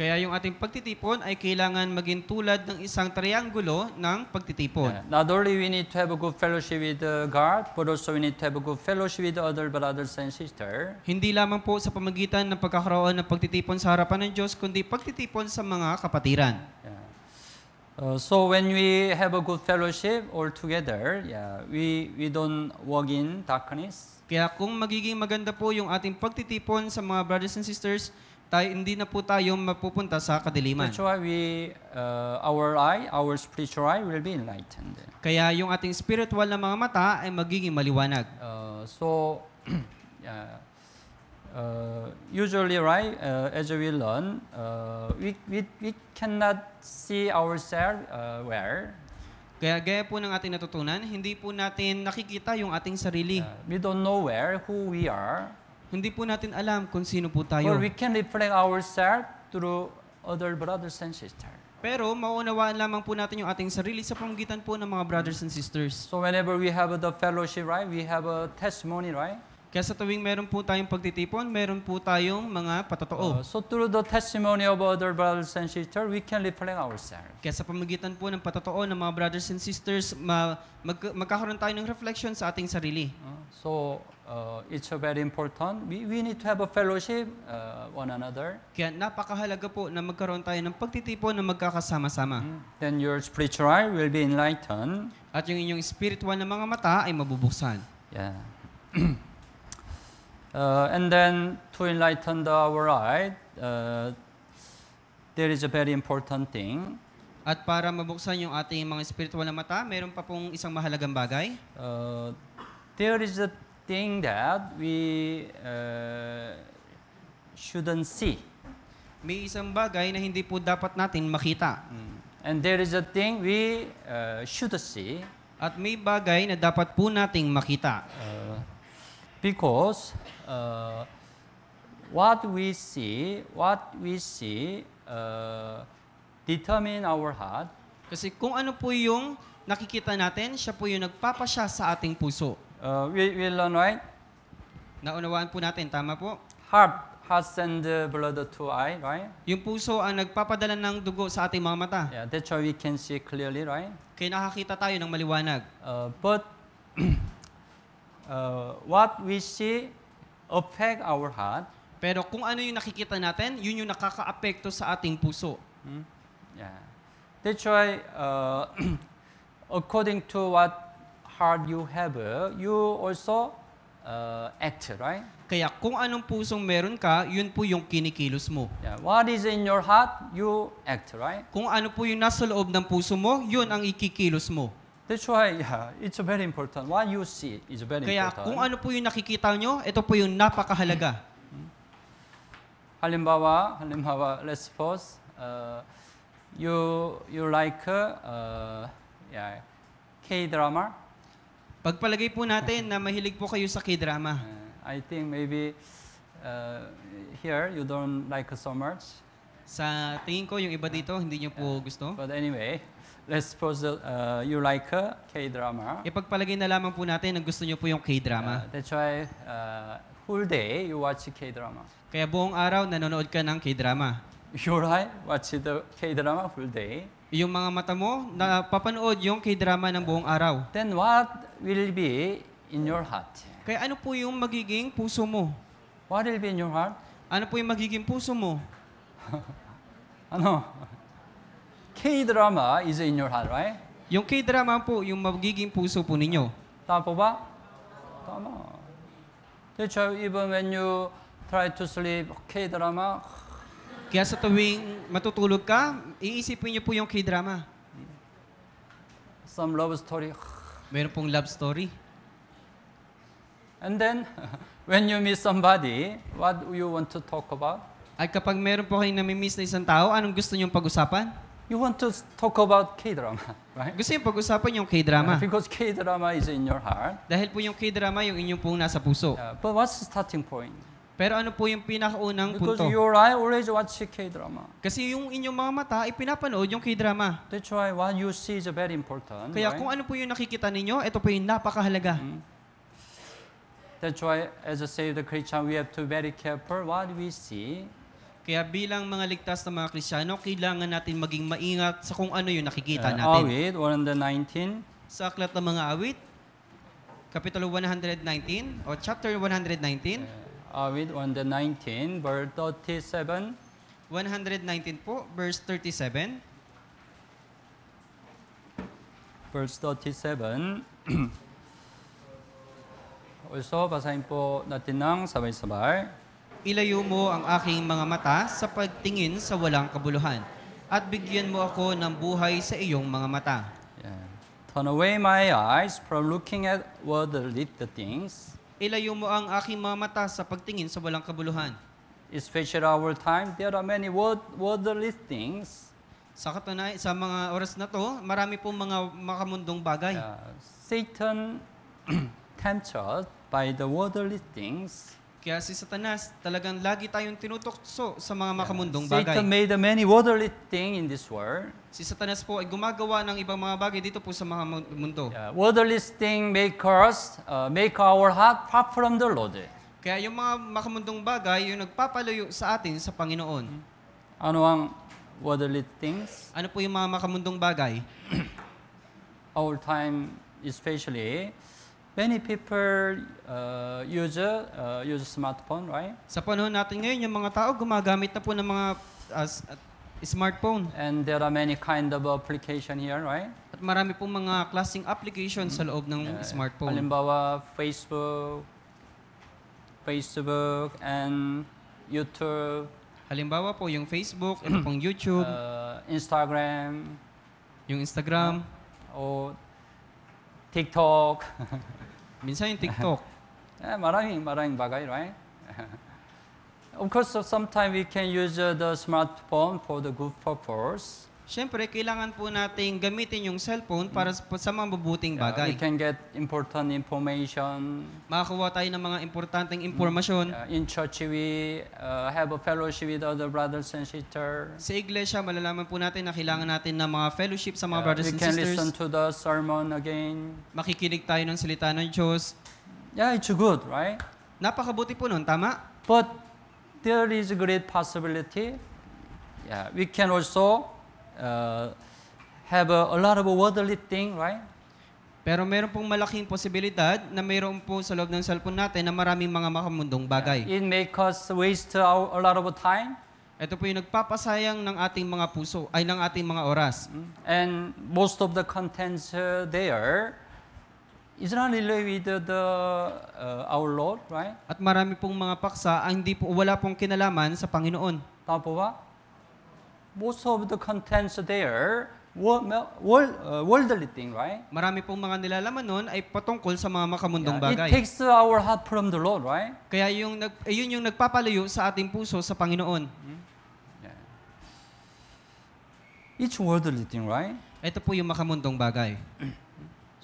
Kaya yung ating pagtitipon ay kailangan maging tulad ng isang triangulo ng pagtitipon. Yeah. Not only we need to have a good fellowship with uh, God, but also we need to have a good fellowship with other brothers and sisters. Hindi lamang po sa pamagitan ng pagkakaroon ng pagtitipon sa harapan ng Diyos, kundi pagtitipon sa mga kapatiran. Yeah. Uh, so when we have a good fellowship all together, yeah, we we don't walk in darkness. Kaya kung magiging maganda po yung ating pagtitipon sa mga brothers and sisters, tayo, hindi na po tayo mapupunta sa kadiliman. That's why we, uh, our eye, our spiritual eye will be enlightened. Kaya yung ating spiritual na mga mata ay magiging maliwanag. Uh, so, uh, usually, right, uh, as we learn, uh, we, we, we cannot see ourselves uh, where. Kaya gaya po ng ating natutunan, hindi po natin nakikita yung ating sarili. Uh, we don't know where, who we are. Hindi po natin alam kung sino po tayo. Or we can reflect ourselves through other brothers and sisters. Pero mauunawaan lamang po natin yung ating sarili sa pamagitan po ng mga brothers and sisters. So whenever we have the fellowship, right, we have a testimony, right? Kaya sa tuwing meron po tayong pagtitipon, meron po tayong mga patotoo. Uh, so through the testimony of other brothers and sisters, we can reflect ourselves. Kaya sa pamagitan po ng patotoo ng mga brothers and sisters, ma- mag- magkakaroon tayo ng reflection sa ating sarili. Uh, so uh, it's very important. We, we need to have a fellowship uh, one another. Kaya napakahalaga po na magkaroon tayo ng pagtitipon na magkakasama-sama. Hmm. Then your spiritual eye will be enlightened. At yung inyong spiritual na mga mata ay mabubuksan. Yeah. uh, and then to enlighten the, our eye, uh, there is a very important thing. At para mabuksan yung ating mga spiritual na mata, meron pa pong isang mahalagang bagay. Uh, there is a thing that we uh, shouldn't see. May isang bagay na hindi po dapat natin makita. Mm. And there is a thing we uh, should see. At may bagay na dapat po nating makita. Uh, because uh, what we see, what we see uh, determine our heart. Kasi kung ano po yung nakikita natin, siya po yung nagpapasya sa ating puso. Uh, we, we learn, right? Naunawaan po natin, tama po? Heart heart send the blood to eye, right? Yung puso ang nagpapadala ng dugo sa ating mga mata. Yeah, that's why we can see clearly, right? Kaya nakakita tayo ng maliwanag. Uh, but uh, what we see affect our heart. Pero kung ano yung nakikita natin, yun yung nakakaapekto sa ating puso. Hmm? Yeah. That's why uh, according to what heart you have, uh, you also uh, act, right? Kaya kung anong pusong meron ka, yun po yung kinikilos mo. Yeah. What is in your heart, you act, right? Kung ano po yung nasa loob ng puso mo, yun ang ikikilos mo. That's why yeah, it's very important. What you see is very Kaya, important. Kaya kung ano po yung nakikita nyo, ito po yung napakahalaga. Hmm. halimbawa, halimbawa, let's suppose, uh, you, you like uh, uh yeah, K-drama. Pagpalagay po natin na mahilig po kayo sa K-drama. I think maybe uh, here you don't like so much. Sa tingin ko, yung iba dito, hindi niyo po gusto. But anyway, let's suppose uh, you like uh, K-drama. Ipagpalagay na lamang po natin na gusto niyo po yung K-drama. Uh, that's why uh, whole day you watch K-drama. Kaya buong araw nanonood ka ng K-drama. You're right, watch the K-drama whole day yung mga mata mo na papanood yung k-drama ng buong araw. Then what will be in your heart? Kaya ano po yung magiging puso mo? What will be in your heart? Ano po yung magiging puso mo? ano? K-drama is in your heart, right? Yung K-drama po, yung magiging puso po ninyo. Tama po ba? Tama. Teacher, even when you try to sleep, K-drama, kaya sa tuwing matutulog ka, iisipin niyo po yung K-drama. Some love story. Meron pong love story. And then, when you meet somebody, what do you want to talk about? At kapag meron po kayong namimiss na isang tao, anong gusto niyong pag-usapan? You want to talk about K-drama, right? Gusto niyong pag-usapan yung K-drama. Uh, because K-drama is in your heart. Dahil po yung K-drama yung inyong pong nasa puso. Uh, but what's the starting point? Pero ano po yung pinakaunang Because punto? Because your eye always watch K-drama. Kasi yung inyong mga mata ay pinapanood yung K-drama. That's why what you see is very important. Kaya right? kung ano po yung nakikita ninyo, ito po yung napakahalaga. Mm. That's why as a saved Christian, we have to very careful what we see. Kaya bilang mga ligtas na mga Kristiyano, kailangan natin maging maingat sa kung ano yung nakikita uh, natin. Awit 119. Sa aklat ng mga awit, Kapitulo 119 o chapter 119. Uh, uh, with on the 19, verse 37. 119 po, verse 37. Verse 37. also, basahin po natin ng sabay-sabay. Ilayo mo ang aking mga mata sa pagtingin sa walang kabuluhan at bigyan mo ako ng buhay sa iyong mga mata. Yeah. Turn away my eyes from looking at worldly things ilayo mo ang aking mga mata sa pagtingin sa walang kabuluhan. Especially our time, there are many world, worldly things. Sa katunay, sa mga oras na to, marami pong mga makamundong bagay. Uh, Satan tempted by the worldly things kaya si Satanas, talagang lagi tayong tinutokso sa mga makamundong bagay. Satan made a many worldly thing in this world. Si Satanas po ay gumagawa ng ibang mga bagay dito po sa mga mundo. Yeah, worldly thing make us, uh, make our heart far from the Lord. Kaya yung mga makamundong bagay, yung nagpapalayo sa atin sa Panginoon. Mm-hmm. Ano ang worldly things? Ano po yung mga makamundong bagay? our time especially, many people uh, use uh, use smartphone, right? Sa panahon natin ngayon, yung mga tao gumagamit na po ng mga as, uh, smartphone. And there are many kind of application here, right? At marami pong mga klaseng application mm-hmm. sa loob ng uh, smartphone. Halimbawa, Facebook, Facebook and YouTube. Halimbawa po yung Facebook, ano pong YouTube, uh, Instagram, yung Instagram, o TikTok. minsan yung TikTok. yeah, maraming, maraming bagay, right? of course, sometimes we can use the smartphone for the good purpose. Siyempre, kailangan po nating gamitin yung cellphone para sa, sa mga mabuting bagay. Yeah, we can get important information. Makakuha tayo ng mga importanteng mm, impormasyon. Uh, in church, we uh, have a fellowship with other brothers and sisters. Sa iglesia, malalaman po natin na kailangan natin ng mga fellowship sa mga yeah, brothers and sisters. We can listen to the sermon again. Makikinig tayo ng salita ng Diyos. Yeah, it's good, right? Napakabuti po nun, tama? But there is a great possibility. Yeah, we can also uh, have a, a lot of a worldly thing, right? Pero meron pong malaking posibilidad na mayroon po sa loob ng cellphone natin na maraming mga makamundong bagay. It may cause waste our, a lot of time. Ito po yung nagpapasayang ng ating mga puso, ay ng ating mga oras. Mm-hmm. And most of the contents uh, there is not related with the, the uh, our Lord, right? At marami pong mga paksa ang hindi po, wala pong kinalaman sa Panginoon. Tama po ba? most of the contents there world, uh, worldly thing, right? Marami pong mga nilalaman nun ay patungkol sa mga makamundong yeah, bagay. It takes our heart from the Lord, right? Kaya yung nag, eh, yun yung nagpapalayo sa ating puso sa Panginoon. Mm-hmm. Yeah. It's worldly thing, right? Ito po yung makamundong bagay.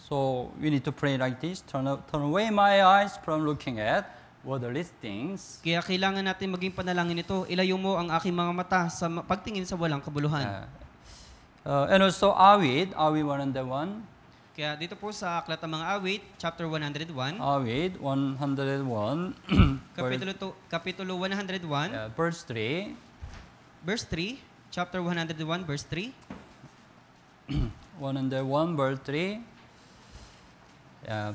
so we need to pray like this. Turn, turn away my eyes from looking at were the listings. Kaya kailangan natin maging panalangin ito. Ilayo mo ang aking mga mata sa pagtingin sa walang kabuluhan. Uh, uh, and also Awit, Awit 101. Kaya dito po sa Aklat ng Mga Awit, chapter 101. Awit 101. kapitulo, to, kapitulo 101. Uh, verse 3. Verse 3. Chapter 101, verse 3. 101, verse 3. Yeah.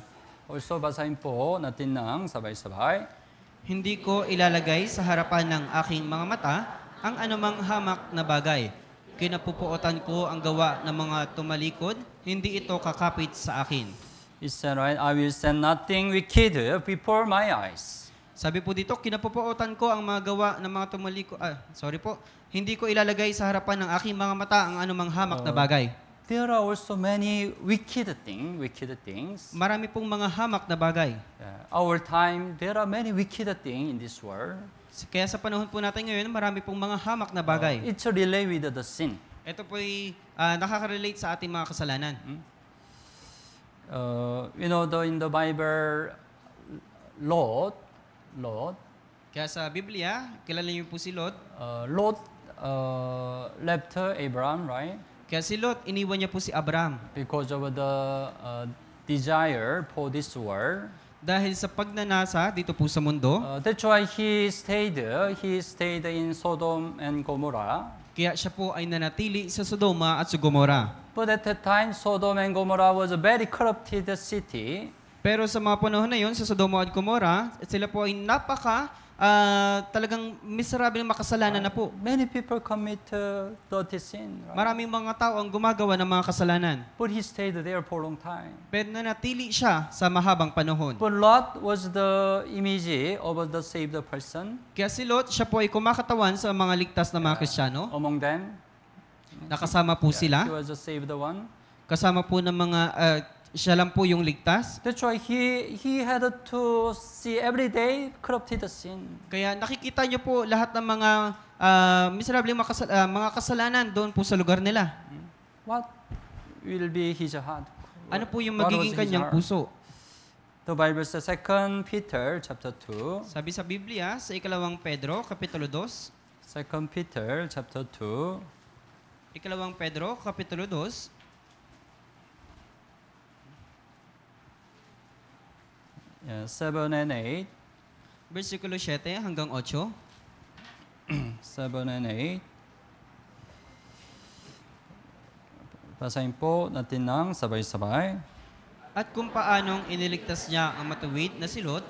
Also, basahin po natin ng sabay-sabay. Hindi ko ilalagay sa harapan ng aking mga mata ang anumang hamak na bagay. Kinapupuotan ko ang gawa ng mga tumalikod, hindi ito kakapit sa akin. Is that right? I will send nothing wicked before my eyes. Sabi po dito, kinapupuotan ko ang mga gawa ng mga tumalikod. Ah, sorry po. Hindi ko ilalagay sa harapan ng aking mga mata ang anumang hamak oh, na bagay there are also many wicked thing, wicked things. Marami pong mga hamak na bagay. Uh, our time, there are many wicked thing in this world. Kaya sa panahon po natin ngayon, marami pong mga hamak na bagay. Uh, it's related with the sin. Ito po ay uh, nakaka-relate sa ating mga kasalanan. Hmm? Uh, you know, though in the Bible, Lot, Lot. Kaya sa Biblia, kilala niyo po si Lot. Uh, Lot uh, left Abraham, right? Kaya si Lot, iniwan niya po si Abraham. Because of the uh, desire for this world. Dahil sa pagnanasa dito po sa mundo. Uh, that's why he stayed. Uh, he stayed in Sodom and Gomorrah. Kaya siya po ay nanatili sa Sodoma at sa Gomora. But at that time, Sodom and Gomorrah was a very corrupted city. Pero sa mga panahon na yon, sa Sodoma at Gomora, sila po ay napaka uh, talagang miserable makasalanan na po. Many people commit uh, dirty sin. Right? Maraming mga tao ang gumagawa ng mga kasalanan. But he stayed there for a long time. Pero nanatili siya sa mahabang panahon. But Lot was the image of the saved person. Kaya si Lot, siya po ay kumakatawan sa mga ligtas na mga Kristiyano. Uh, among them. Nakasama po yeah, sila. He was the saved one. Kasama po ng mga uh, siya lang po yung ligtas. That's why he he had to see every day corrupted sin. Kaya nakikita niyo po lahat ng mga uh, ah, miserable makasal, uh, ah, mga kasalanan doon po sa lugar nila. Hmm. What will be his heart? Ano po yung magiging kanyang puso? The Bible sa 2 Peter chapter 2. Sabi sa Biblia sa ikalawang Pedro kapitulo 2. 2 Peter chapter 2. Ikalawang Pedro kapitulo 2. Yeah, 7 and 8. Versikulo 7 hanggang 8. 7 and 8. Basahin po natin ng sabay-sabay. At kung paanong iniligtas niya ang matuwid na silot, Lot,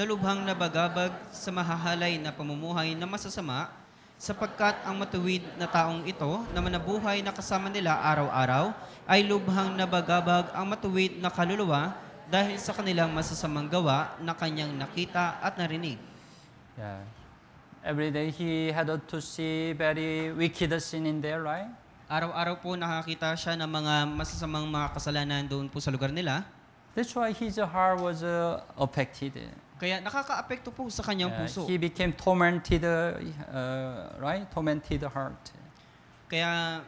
nalubhang nabagabag sa mahahalay na pamumuhay na masasama, sapagkat ang matuwid na taong ito na manabuhay na kasama nila araw-araw ay lubhang nabagabag ang matuwid na kaluluwa dahil sa kanilang masasamang gawa na kanyang nakita at narinig. Yeah. Every day he had to see very wicked sin in there, right? Araw-araw po nakakita siya ng mga masasamang mga kasalanan doon po sa lugar nila. That's why his heart was uh, affected. Kaya nakakaapekto po sa kanyang yeah, puso. He became tormented, uh, right? Tormented heart. Kaya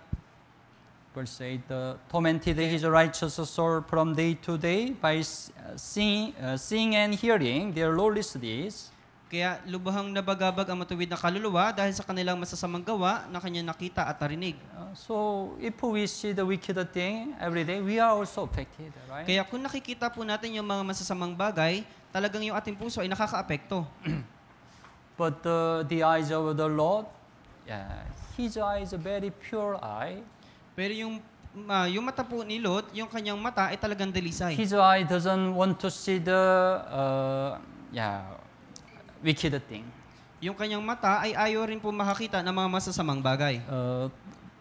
verse 8, the tormented his righteous soul from day to day by uh, seeing, uh, seeing and hearing their lawless deeds. Kaya lubhang nabagabag ang matuwid na kaluluwa dahil sa kanilang masasamang gawa na kanya nakita at narinig. Uh, so, if we see the wicked thing every day, we are also affected, right? Kaya kung nakikita po natin yung mga masasamang bagay, talagang yung ating puso ay nakakaapekto. But uh, the eyes of the Lord, yeah, His eyes are very pure eye. Pero yung uh, yung mata po ni Lot, yung kanyang mata ay talagang dalisay. His eye doesn't want to see the uh, yeah wicked thing. Yung kanyang mata ay ayaw rin po makakita ng mga masasamang bagay. Uh,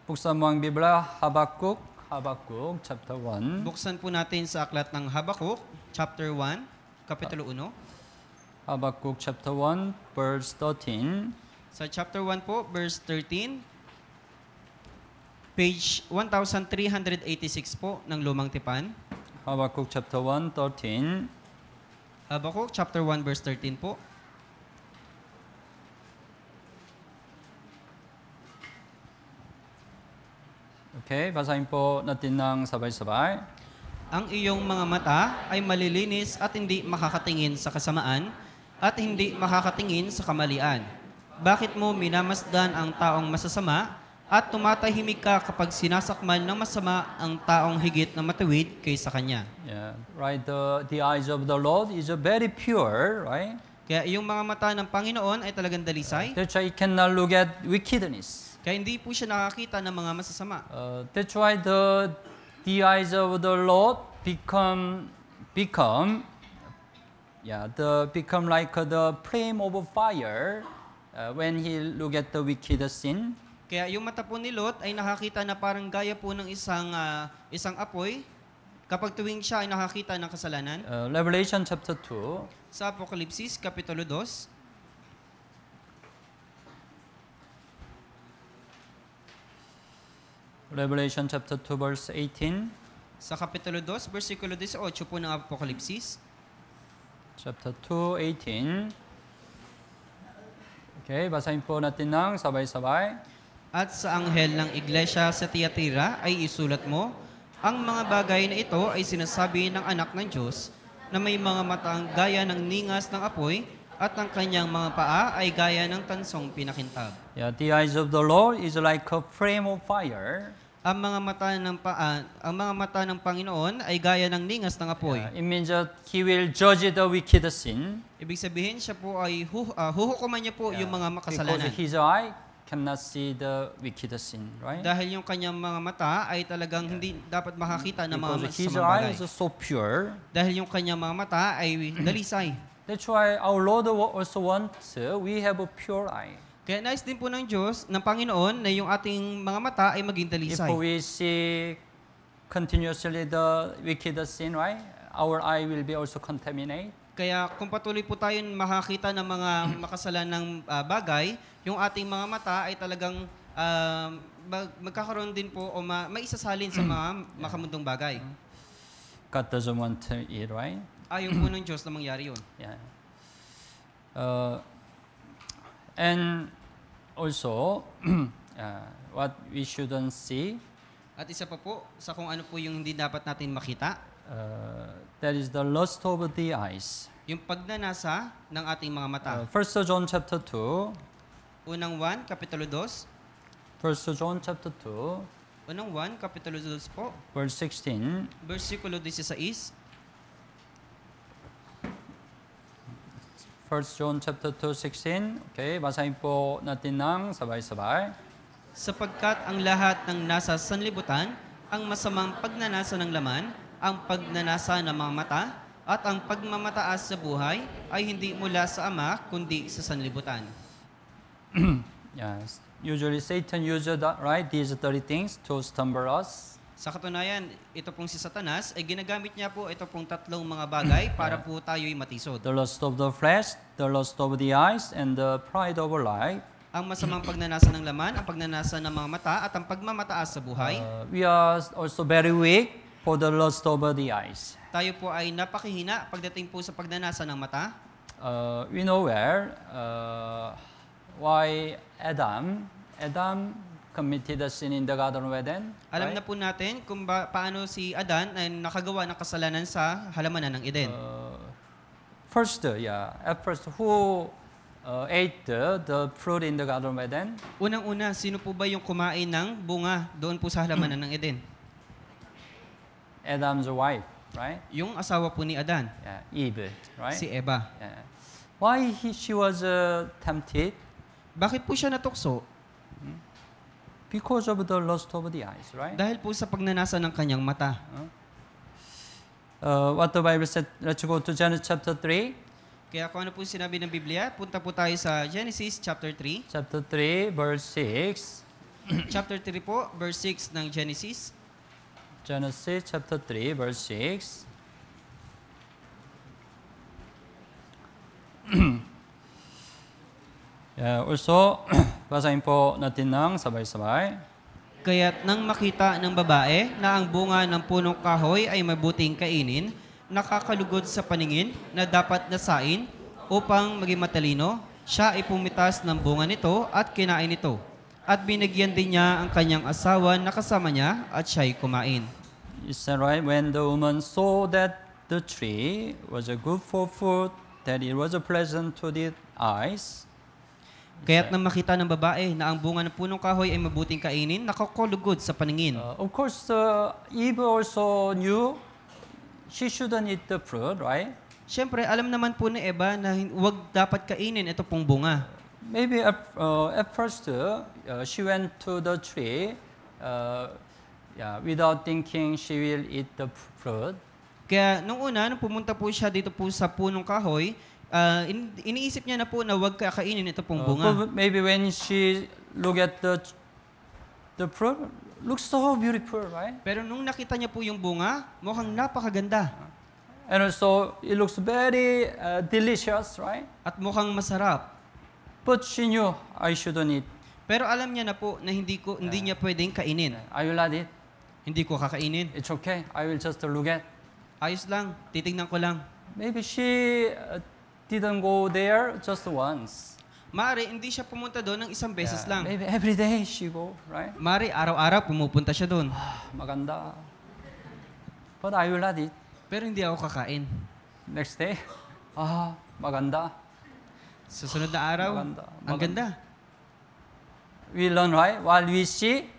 buksan mo ang Biblia, Habakkuk, Habakkuk, chapter 1. Buksan po natin sa aklat ng Habakkuk, chapter 1, kapitulo 1. Habakkuk chapter 1 verse 13. Sa chapter 1 po, verse 13. Page 1386 po ng Lumang Tipan. Habakkuk chapter 1, 13. Habakkuk chapter 1 verse 13 po. Okay, basahin po natin ng sabay-sabay. Ang iyong mga mata ay malilinis at hindi makakatingin sa kasamaan at hindi makakatingin sa kamalian. Bakit mo minamasdan ang taong masasama at tumatahimik ka kapag sinasakmal ng masama ang taong higit na matuwid kaysa kanya. Yeah, right. The, the eyes of the Lord is a very pure, right? Kaya yung mga mata ng Panginoon ay talagang dalisay. Uh, that's why he cannot look at wickedness. Kaya hindi po siya nakakita ng mga masasama. Uh, that's why the the eyes of the Lord become become yeah, the become like the flame of fire uh, when he look at the wicked sin. Kaya yung mata po ni Lot ay nakakita na parang gaya po ng isang uh, isang apoy kapag tuwing siya ay nakakita ng kasalanan. Uh, Revelation chapter 2. Sa Apokalipsis kapitulo 2. Revelation chapter 2 verse 18. Sa kapitulo 2 versikulo 18 po ng Apokalipsis. Chapter 2 18. Okay, basahin po natin ng sabay-sabay at sa anghel ng iglesia sa Tiatira ay isulat mo, ang mga bagay na ito ay sinasabi ng anak ng Diyos na may mga mataang gaya ng ningas ng apoy at ang kanyang mga paa ay gaya ng tansong pinakintab. Yeah, the eyes of the Lord is like a flame of fire. Ang mga mata ng paa, ang mga mata ng Panginoon ay gaya ng ningas ng apoy. Yeah, it means that he will judge the wicked sin. Ibig sabihin siya po ay hu, uh, huhukuman niya po yeah, yung mga makasalanan. Because his eye cannot see the wicked sin, right? Dahil yung kanyang mga mata ay talagang hindi dapat makakita ng mga Because his eyes are so pure. Dahil yung kanyang mga mata ay dalisay. That's why our Lord also wants we have a pure eye. Kaya nais din po ng Diyos, ng Panginoon, na yung ating mga mata ay maging dalisay. If we see continuously the wicked sin, right? Our eye will be also contaminated. Kaya kung patuloy po tayong makakita ng mga makasalanang uh, bagay, yung ating mga mata ay talagang um, mag- magkakaroon din po o ma- maisasalin sa mga mm. makamundong bagay. God doesn't want eat, right? Ayaw po ng Diyos na mangyari yun. Yeah. Uh, and also, uh, what we shouldn't see, At isa pa po, sa kung ano po yung hindi dapat natin makita, uh, that is the lust of the eyes. yung pagnanasa ng ating mga mata. Uh, 1 John chapter 2, Unang 1, Kapitulo 2. First John chapter 2. Unang 1, Kapitulo 2 po. Verse 16. Versikulo 16. First John chapter 2:16. Okay, basahin po natin ng sabay-sabay. Sapagkat ang lahat ng nasa sanlibutan, ang masamang pagnanasa ng laman, ang pagnanasa ng mga mata, at ang pagmamataas sa buhay ay hindi mula sa Ama kundi sa sanlibutan. yes. Usually Satan uses the, right these 30 things to stumble us. Sa katunayan, ito pong si Satanas ay ginagamit niya po ito pong tatlong mga bagay para po tayo'y matisod. The lust of the flesh, the lust of the eyes, and the pride of life. Ang masamang pagnanasa ng laman, ang pagnanasa ng mga mata, at ang pagmamataas sa buhay. Uh, we are also very weak for the lust of the eyes. Tayo po ay napakihina pagdating po sa pagnanasa ng mata. Uh, we know where uh, why Adam, Adam committed a sin in the Garden of Eden. Alam right? na po natin kung ba, paano si Adan ay nakagawa ng kasalanan sa halamanan ng Eden. Uh, first, uh, yeah. At first, who uh, ate the, the fruit in the Garden of Eden? Unang-una, sino po ba yung kumain ng bunga doon po sa halamanan ng Eden? Adam's wife, right? Yung asawa po ni Adan. Yeah, Eve, right? Si Eva. Yeah. Why he, she was uh, tempted? Bakit po siya natukso? Hmm? Because of the lust of the eyes, right? Dahil po sa pagnanasa ng kanyang mata. Uh, what the Bible said, let's go to Genesis chapter 3. Kaya kung ano po sinabi ng Biblia, punta po tayo sa Genesis chapter 3. Chapter 3, verse 6. chapter 3 po, verse 6 ng Genesis. Genesis chapter 3, verse 6. Uh, also, basahin po natin ng sabay-sabay. Kaya't nang makita ng babae na ang bunga ng punong kahoy ay mabuting kainin, nakakalugod sa paningin na dapat nasain upang maging matalino, siya ay pumitas ng bunga nito at kinain ito. At binigyan din niya ang kanyang asawa na kasama niya at siya ay kumain. Is that right? When the woman saw that the tree was a good for food, that it was a pleasant to the eyes, Kaya't nang makita ng babae na ang bunga ng punong kahoy ay mabuting kainin, nakakulugod sa paningin. Uh, of course, uh, Eve also knew she shouldn't eat the fruit, right? Siyempre, alam naman po ni Eva na huwag dapat kainin ito pong bunga. Maybe at, uh, at first, uh, uh, she went to the tree uh, yeah, without thinking she will eat the fruit. Kaya nung una, nung pumunta po siya dito po sa punong kahoy, uh, in, iniisip niya na po na wag kakainin ito pong oh, bunga. Uh, maybe when she look at the the fruit, looks so beautiful, right? Pero nung nakita niya po yung bunga, mukhang napakaganda. And so it looks very uh, delicious, right? At mukhang masarap. But she knew I shouldn't eat. Pero alam niya na po na hindi ko hindi yeah. niya pwedeng kainin. Yeah. I will not eat. Hindi ko kakainin. It's okay. I will just look at. Ayos lang. Titingnan ko lang. Maybe she uh, didn't go there just once. Mari, hindi siya pumunta doon ng isang beses Yeah, lang. Maybe every day she go, right? Mari, araw-araw pumupunta siya doon. Ah, maganda. But I will not eat. Pero hindi ako kakain. Next day, ah, maganda. Susunod na araw, Maganda, ang ganda. We learn right? While we see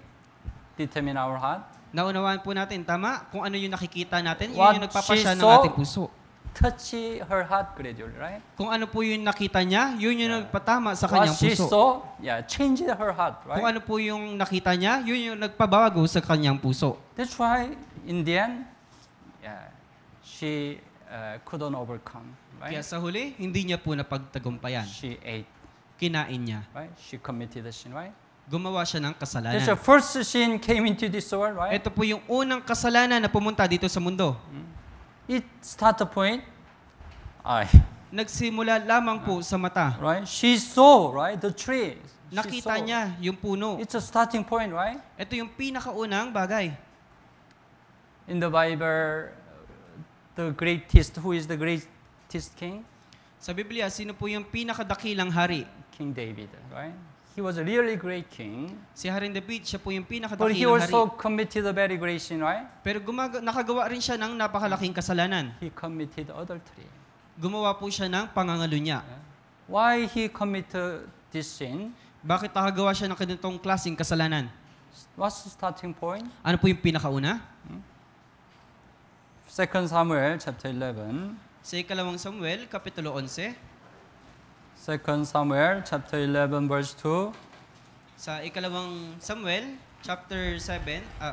determine our heart. Naunawaan po natin, tama? Kung ano yung nakikita natin, yun yung nagpapasya ng ating puso touch her heart gradually, right? Kung ano po yung nakita niya, yun yung yeah. nagpatama sa What kanyang puso. What she saw, yeah, changed her heart, right? Kung ano po yung nakita niya, yun yung nagpabago sa kanyang puso. That's why, in the end, yeah, she uh, couldn't overcome, right? Kaya sa huli, hindi niya po napagtagumpayan. She ate. Kinain niya. Right? She committed the sin, right? gumawa siya ng kasalanan. That's the first sin came into this world, right? Ito po yung unang kasalanan na pumunta dito sa mundo. Hmm? It start point eye. Nagsimula lamang po sa mata. Right? She saw, right, the tree. Nakita saw. niya yung puno. It's a starting point, right? Ito yung pinakaunang bagay. In the Bible, the greatest, who is the greatest king? Sa Biblia, sino po yung pinakadakilang hari? King David, right? He was a really great king. Si Haring David, siya po yung hari. But he also hari. committed a very great sin, right? Pero gumaga- nakagawa rin siya ng napakalaking kasalanan. He committed adultery. Gumawa po siya ng pangangalunya. Why he committed this sin? Bakit nakagawa siya ng ganitong klaseng kasalanan? What's the starting point? Ano po yung pinakauna? 2 hmm? Samuel chapter 11. Sa ikalawang Samuel, Kapitulo 11, Second Samuel chapter 11 verse 2. Sa ikalawang Samuel chapter 7 ah,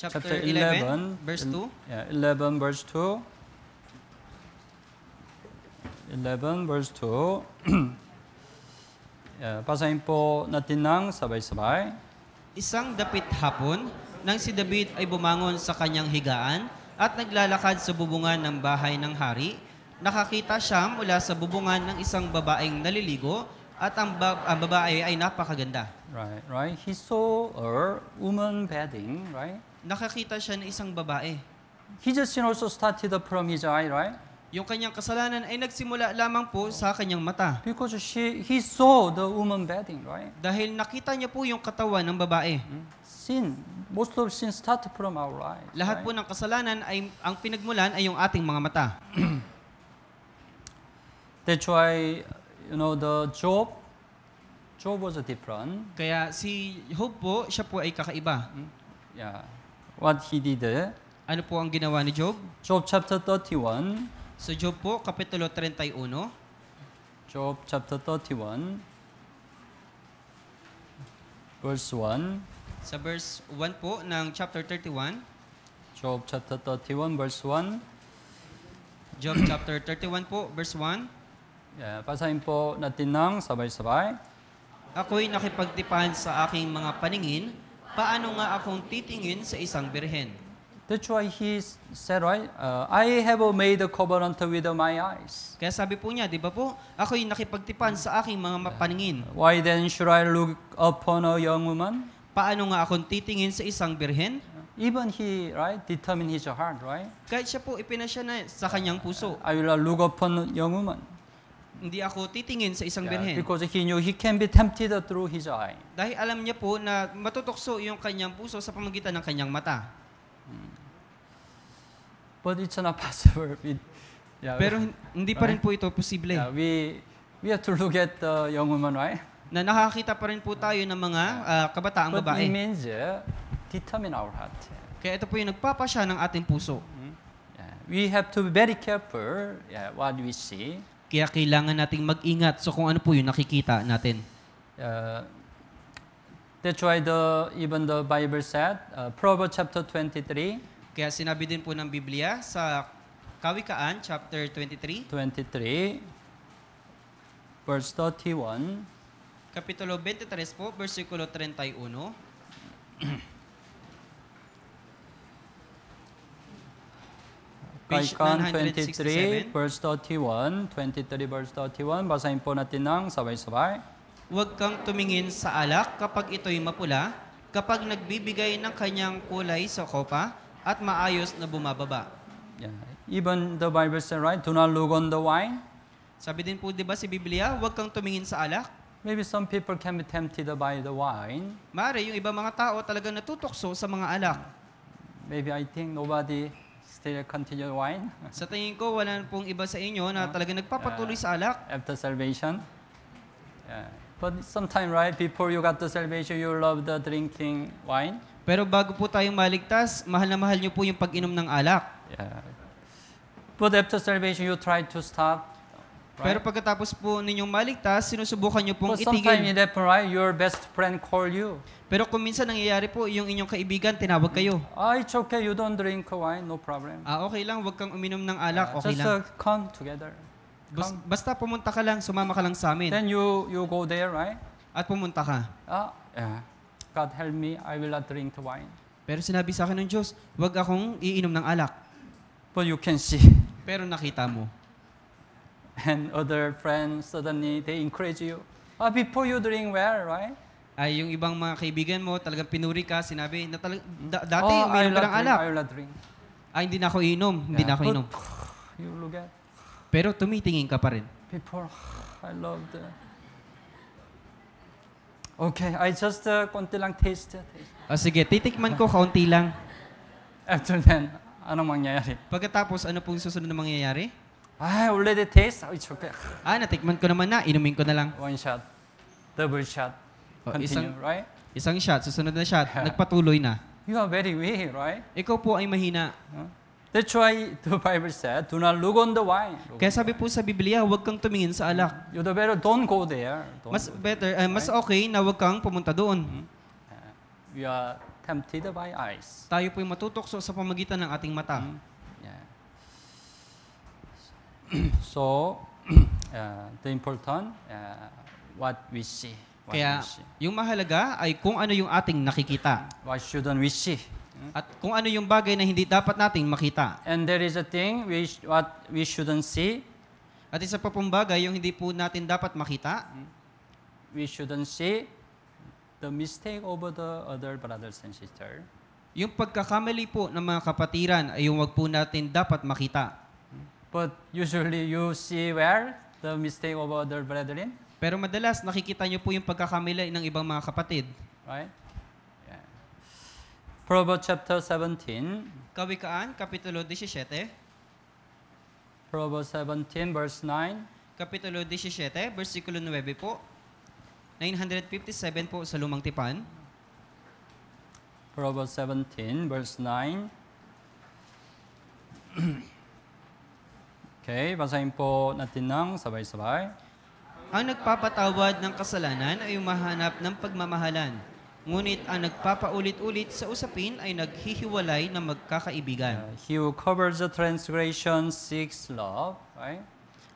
chapter, chapter 11, 11 verse 2. Yeah, 11 verse 2. 11 verse 2. yeah, basahin po natin ng sabay-sabay. Isang dapit hapon, nang si David ay bumangon sa kanyang higaan at naglalakad sa bubungan ng bahay ng hari, Nakakita siya mula sa bubungan ng isang babaeng naliligo at ang, ba- ang babae ay napakaganda. Right, right. He saw a woman bathing, right? Nakakita siya ng isang babae. He just you know, also started from his eye, right? Yung kanyang kasalanan ay nagsimula lamang po sa kanyang mata. Because she, he saw the woman bathing, right? Dahil nakita niya po yung katawan ng babae. Hmm? Sin, most of sin start from our eyes. Lahat right? po ng kasalanan ay ang pinagmulan ay yung ating mga mata. That's why, you know, the Job, Job was a different. Kaya si Job po, siya po ay kakaiba. Hmm? Yeah. What he did eh? Ano po ang ginawa ni Job? Job chapter 31. So Job po, kapitulo 31. Job chapter 31. Verse 1. Sa verse 1 po ng chapter 31. Job chapter 31 verse 1. Job chapter 31 po, verse 1. Yeah, pasahin po natin ng sabay-sabay. Ako'y nakipagtipan sa aking mga paningin, paano nga akong titingin sa isang birhen? That's why he said, right? Uh, I have made a covenant with my eyes. Kaya sabi po niya, di ba po? Ako'y nakipagtipan sa aking mga paningin. Why then should I look upon a young woman? Paano nga akong titingin sa isang birhen? Even he, right, determined his heart, right? Kahit siya po ipinasya na sa kanyang puso. I will look upon a young woman hindi ako titingin sa isang yeah, birhen. Because he knew he can be tempted through his eye. Dahil alam niya po na matutokso yung kanyang puso sa pamagitan ng kanyang mata. Hmm. But it's not possible. With, yeah, Pero hindi pa rin right? po ito posible. Yeah, we, we have to look at the young woman, right? Na nakakita pa rin po tayo ng mga uh, kabataang But babae. But means, yeah, determine our heart. Kaya ito po yung nagpapasya ng ating puso. Hmm? Yeah. We have to be very careful yeah, what we see. Kaya kailangan nating mag-ingat. So kung ano po yung nakikita natin. Uh, that's why the, even the Bible said, uh, Proverbs chapter 23. Kaya sinabi din po ng Biblia sa Kawikaan chapter 23. 23 verse 31. Kapitulo 23 po, versikulo 31. Kaikon 23 verse 31, 23 verse 31, basahin po natin ng sabay-sabay. Huwag kang tumingin sa alak kapag ito'y mapula, kapag nagbibigay ng kanyang kulay sa kopa at maayos na bumababa. Yeah. Even the Bible said, right, do not look on the wine. Sabi din po, di ba, si Biblia, huwag kang tumingin sa alak. Maybe some people can be tempted by the wine. Mare, yung iba mga tao talaga natutokso sa mga alak. Maybe I think nobody still continue wine Sa tingin ko, wala pong iba sa inyo na talaga nagpapatuloy sa alak. after salvation. Yeah. But sometime, right, before you got the salvation, you love the drinking wine. Pero bago po tayong maligtas, mahal na mahal niyo po yung pag-inom ng alak. Yeah. But after salvation, you try to stop. Pero pagkatapos po ninyong maligtas, sinusubukan niyo pong But sometimes itigil. in that right, your best friend call you. Pero kung minsan nangyayari po, yung inyong kaibigan, tinawag kayo. Ah, it's okay. You don't drink wine. No problem. Ah, okay lang. Huwag kang uminom ng alak. Okay Just lang. uh, come together. Bas- basta pumunta ka lang, sumama ka lang sa amin. Then you, you go there, right? At pumunta ka. Ah, yeah. God help me. I will not drink wine. Pero sinabi sa akin ng Diyos, huwag akong iinom ng alak. But you can see. Pero nakita mo. And other friends, suddenly they encourage you. Ah, before you drink well, right? ay yung ibang mga kaibigan mo, talagang pinuri ka, sinabi, na talag- da- dati oh, mayroon ka ng alak. Ireland drink. Ay, hindi na ako inom. Yeah. Hindi na ako But, inom. You look at... Pero tumitingin ka pa rin. People, I love that. Okay, I just uh, konti lang taste. taste. Oh, sige, titikman ko konti lang. After then, ano mangyayari? Pagkatapos, ano pong susunod na mangyayari? Ah, already taste. Ah, it's okay. Ah, natikman ko naman na. Inumin ko na lang. One shot. Double shot. Oh, Continue, isang, right? Isang shot, susunod na shot, nagpatuloy na. You are very weak, right? Ikaw po ay mahina. Huh? That's why the Bible said, do not look on the wine. Look Kaya sabi po sa Biblia, huwag kang tumingin sa alak. Mm-hmm. You the better don't go there. Don't mas go better, there, uh, right? mas okay na huwag kang pumunta doon. Hmm? Uh, we are tempted by eyes. Tayo po ay matutokso sa pamagitan ng ating mata. Hmm? Yeah. so, uh, the important, uh, what we see. Kaya yung mahalaga ay kung ano yung ating nakikita. What shouldn't we see? At kung ano yung bagay na hindi dapat nating makita. And there is a thing we what we shouldn't see. At isa pa pong bagay yung hindi po natin dapat makita. Hmm. We shouldn't see the mistake over the other brothers and sisters. Yung pagkakamali po ng mga kapatiran ay yung wag po natin dapat makita. Hmm. But usually you see where the mistake over other brethren? Pero madalas, nakikita nyo po yung pagkakamilay ng ibang mga kapatid. Right? Yeah. Proverbs chapter 17. Kawikaan, Kapitulo 17. Proverbs 17, verse 9. Kapitulo 17, versikulo 9 po. 957 po sa Lumang Tipan. Proverbs 17, verse 9. okay, basahin po natin ng sabay-sabay. Ang nagpapatawad ng kasalanan ay umahanap ng pagmamahalan, ngunit ang nagpapaulit-ulit sa usapin ay naghihiwalay ng magkakaibigan. Uh, he who covers the transgression seeks love, right?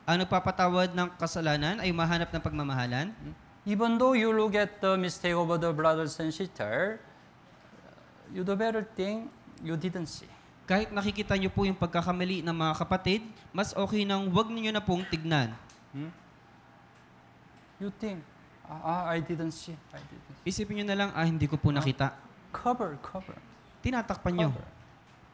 Ang nagpapatawad ng kasalanan ay umahanap ng pagmamahalan. Hmm? Even though you look at the mistake of the brothers and sisters, you the better thing you didn't see. Kahit nakikita niyo po yung pagkakamali ng mga kapatid, mas okay nang wag niyo na pong tignan. Hmm? You think, ah, ah, I didn't see, I didn't see. Isipin nyo na lang, ah, hindi ko po ah, nakita. Cover, cover, Tinatakpan nyo. cover.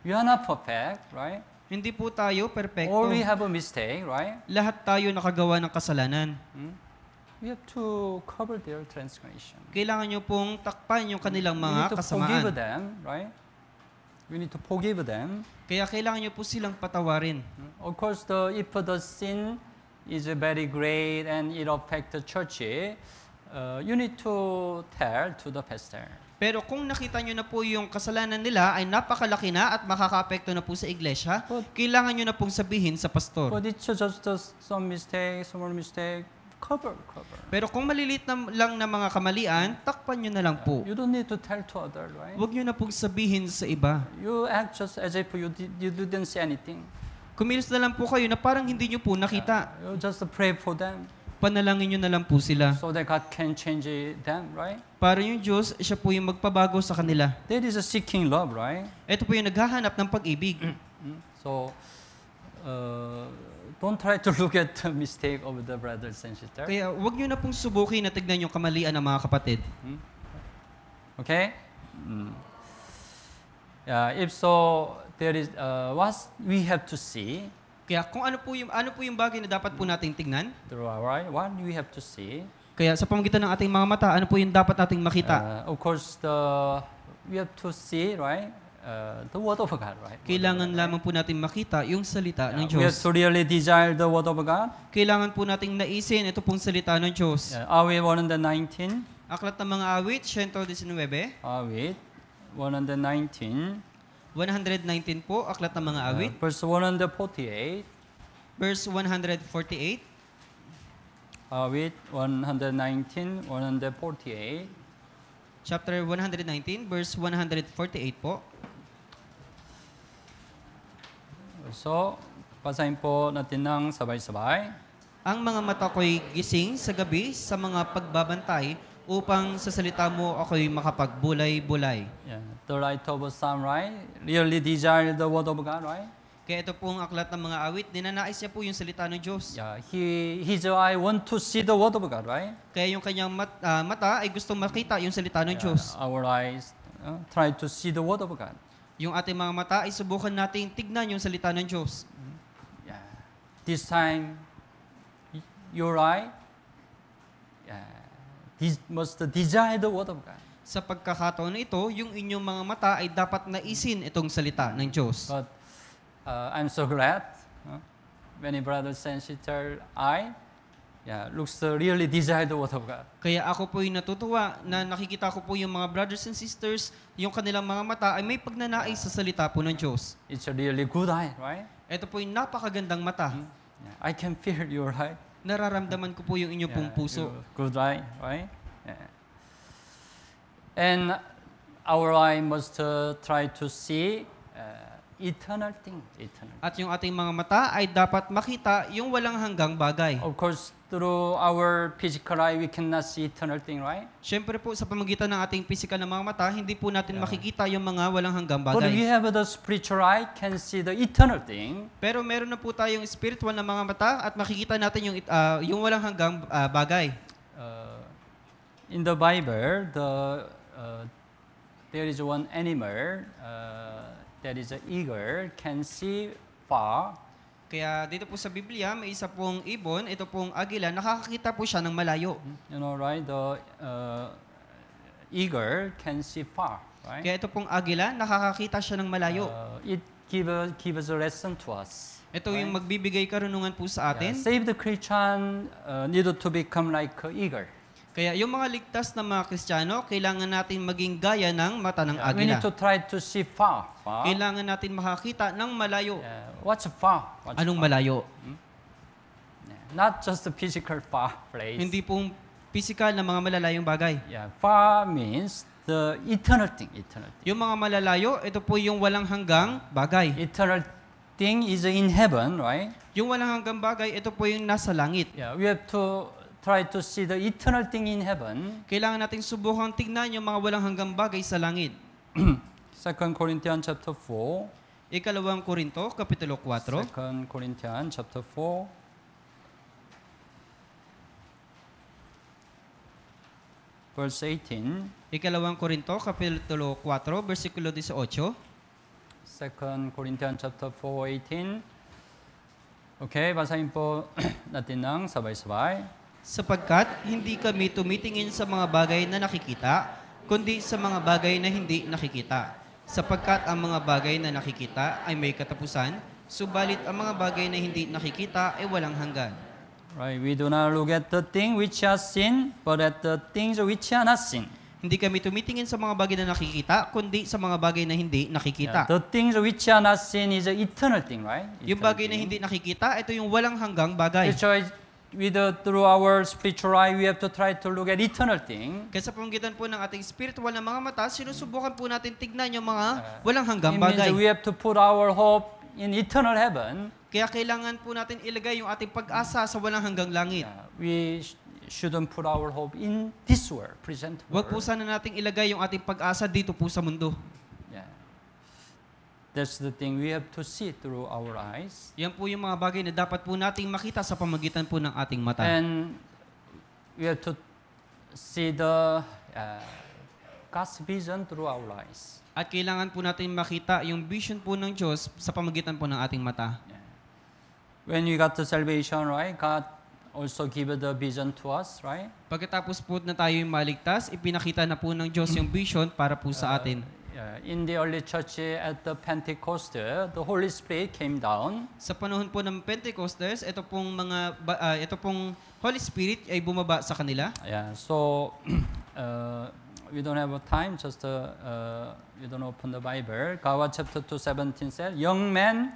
You are not perfect, right? Hindi po tayo Or we have a mistake, right? Lahat tayo nakagawa ng kasalanan. Hmm? We have to cover their transgression. Kailangan nyo pong takpan yung kanilang we need mga kasamaan. forgive them, right? We need to forgive them. Kaya kailangan nyo po silang patawarin. Hmm? Of course, the, if the sin is very great and it affect the church, uh, you need to tell to the pastor. Pero kung nakita nyo na po yung kasalanan nila ay napakalaki na at makakaapekto na po sa iglesia, but, kailangan nyo na pong sabihin sa pastor. But it's just some mistake, small mistake. Cover, cover. Pero kung malilit na lang na mga kamalian, takpan nyo na lang po. You don't need to tell to other, right? Huwag nyo na pong sabihin sa iba. You act just as if you, did, you didn't say anything. Kumilos na lang po kayo na parang hindi nyo po nakita. You just pray for them. Panalangin nyo na lang po sila. So that God can change them, right? Para yung Diyos, siya po yung magpabago sa kanila. That is a seeking love, right? Ito po yung naghahanap ng pag-ibig. Mm, mm. so, uh, don't try to look at the mistake of the brothers and sisters. Kaya wag niyo na pong subukin na tignan yung kamalian ng mga kapatid. Mm. Okay? Mm. Uh, if so, there is uh, what we have to see. Kaya kung ano po yung ano po yung bagay na dapat po nating tingnan? Through our eye, what we have to see. Kaya sa pamamagitan ng ating mga mata, ano po yung dapat nating makita? Uh, of course, the we have to see, right? Uh, the word of God, right? Kailangan God, lamang po natin makita yung salita yeah, ng Diyos. We have to really desire the word of God. Kailangan po nating naisin ito pong salita ng Diyos. Yeah, awit 119. Aklat ng mga awit, 119. Awit 119. 119 po, Aklat ng Mga uh, Awit. Uh, verse 148. Verse 148. Awit 119, 148. Chapter 119, verse 148 po. So, basahin po natin ng sabay-sabay. Ang mga mata ko'y gising sa gabi sa mga pagbabantay upang sa salita mo ako'y makapagbulay-bulay. Yan the right of Psalm, right? Really desire the word of God, right? Kaya ito pong aklat ng mga awit, dinanais niya po yung salita ng Diyos. Yeah, he, his eye want to see the word of God, right? Kaya yung kanyang mat, uh, mata ay gustong makita yung salita ng yeah, Diyos. Our eyes uh, try to see the word of God. Yung ating mga mata ay subukan nating tignan yung salita ng Diyos. Mm-hmm. Yeah. This time, your eye this must desire the word of God. Sa pagkakataon na ito, yung inyong mga mata ay dapat naisin itong salita ng Diyos. But uh, I'm so glad huh? many brothers and sisters, I yeah, looks uh, really desire the word of God. Kaya ako po'y natutuwa na nakikita ko po yung mga brothers and sisters, yung kanilang mga mata ay may pagnanais sa salita po ng Diyos. It's a really good eye, right? Ito po'y napakagandang mata. Mm. Yeah. I can feel your eye. Nararamdaman ko po yung inyong yeah, pong puso. Good eye, right? Yeah. And our eye must uh, try to see uh, eternal things. Eternal. At yung ating mga mata ay dapat makita yung walang hanggang bagay. Of course, through our physical eye, we cannot see eternal thing, right? Siyempre po, sa pamagitan ng ating physical na mga mata, hindi po natin yeah. makikita yung mga walang hanggang bagay. But we have the spiritual eye, can see the eternal thing. Pero meron na po tayong spiritual na mga mata at makikita natin yung, uh, yung walang hanggang uh, bagay. Uh, in the Bible, the uh, there is one animal uh, that is an eagle can see far. Kaya dito po sa Biblia, may isa pong ibon, ito pong agila, nakakakita po siya ng malayo. Mm-hmm. You know, right? The uh, eagle can see far, right? Kaya ito pong agila, nakakakita siya ng malayo. Uh, it gives give us a lesson to us. Ito right? yung magbibigay karunungan po sa atin. Yeah. Save the Christian uh, needed to become like eagle. Kaya yung mga ligtas na mga Kristiyano, kailangan natin maging gaya ng mata ng agila. We need to try to see far. far. Kailangan natin makakita ng malayo. Yeah. What's far? What's Anong far? malayo? Hmm? Yeah. Not just the physical far place. Hindi pong physical na mga malalayong bagay. Yeah. Far means the eternal thing. Eternal thing. Yung mga malalayo, ito po yung walang hanggang bagay. Eternal thing is in heaven, right? Yung walang hanggang bagay, ito po yung nasa langit. Yeah, we have to try to see the eternal thing in heaven. Kailangan nating subukan tingnan yung mga walang hanggang bagay sa langit. 2 Corinthians chapter 4. Ikalawang Korinto, Kapitulo 4. 2 Corinthians chapter 4. Verse 18. Ikalawang Korinto, Kapitulo 4, versikulo 18. 2 Corinthians chapter 4, 18. Okay, basahin po natin ng sabay-sabay sapagkat hindi kami tumitingin sa mga bagay na nakikita, kundi sa mga bagay na hindi nakikita. Sapagkat ang mga bagay na nakikita ay may katapusan, subalit ang mga bagay na hindi nakikita ay walang hanggan. Right, we do not look at the thing which are seen, but at the things which are not seen. Hindi kami tumitingin sa mga bagay na nakikita, kundi sa mga bagay na hindi nakikita. Yeah, the things which are not seen is an eternal thing, right? Eternal yung bagay thing. na hindi nakikita, ito yung walang hanggang bagay. Which are with uh, through our spiritual eye, we have to try to look at eternal thing. Kasi sa po ng ating spiritual na mga mata, sinusubukan po natin tignan yung mga uh, walang hanggang bagay. It means we have to put our hope in eternal heaven. Kaya kailangan po natin ilagay yung ating pag-asa sa walang hanggang langit. Uh, we shouldn't put our hope in this world, present world. Huwag po sana nating ilagay yung ating pag-asa dito po sa mundo. That's the thing we have to see through our eyes. Yan po yung mga bagay na dapat po nating makita sa pamagitan po ng ating mata. And we have to see the uh, God's vision through our eyes. At kailangan po natin makita yung vision po ng Diyos sa pamagitan po ng ating mata. Yeah. When we got the salvation, right, God also give the vision to us, right? Pagkatapos po na tayo yung maligtas, ipinakita na po ng Diyos yung vision para po sa uh, atin. Uh, in the early church at the Pentecost, the Holy Spirit came down. Sa panahon po ng Pentecostes, ito pong mga uh, ito pong Holy Spirit ay bumaba sa kanila. Yeah, so uh, we don't have a time just to, uh, we uh, don't open the Bible. Gawa chapter 2:17 says, "Young men,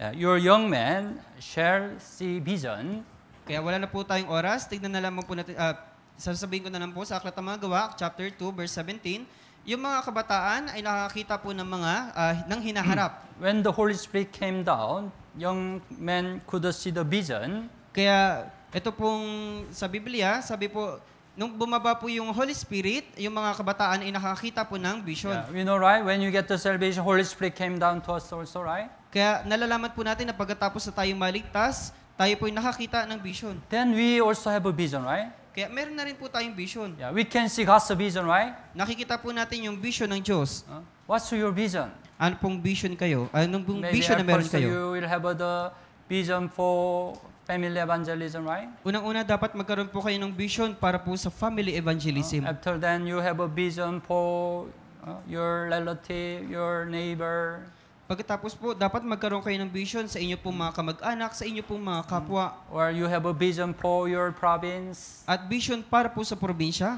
uh, your young men shall see vision." Kaya wala na po tayong oras. Tignan na lamang po natin uh, sasabihin ko na lang po sa Aklat ng Mga Gawa, chapter 2, verse 17. Yung mga kabataan ay nakakita po ng mga uh, ng hinaharap. Hmm. When the Holy Spirit came down, young men could see the vision. Kaya ito pong sa Biblia, sabi po nung bumaba po yung Holy Spirit, yung mga kabataan ay nakakita po ng vision. Yeah, you know right, when you get the salvation, Holy Spirit came down to us also, right? Kaya nalalaman po natin na pagkatapos na tayong maligtas, tayo po ay nakakita ng vision. Then we also have a vision, right? Kaya meron na rin po tayong vision. Yeah, we can see God's vision, right? Nakikita po natin yung vision ng Diyos. Huh? What's your vision? Ano pong vision kayo? Anong pong Maybe vision na meron kayo? you will have the vision for family evangelism, right? Unang-una, dapat magkaroon po kayo ng vision para po sa family evangelism. Uh, after then, you have a vision for uh, your relative, your neighbor, Pagkatapos po, dapat magkaroon kayo ng vision sa inyo pong mga kamag-anak, sa inyo pong mga kapwa. Or you have a vision for your province. At vision para po sa probinsya.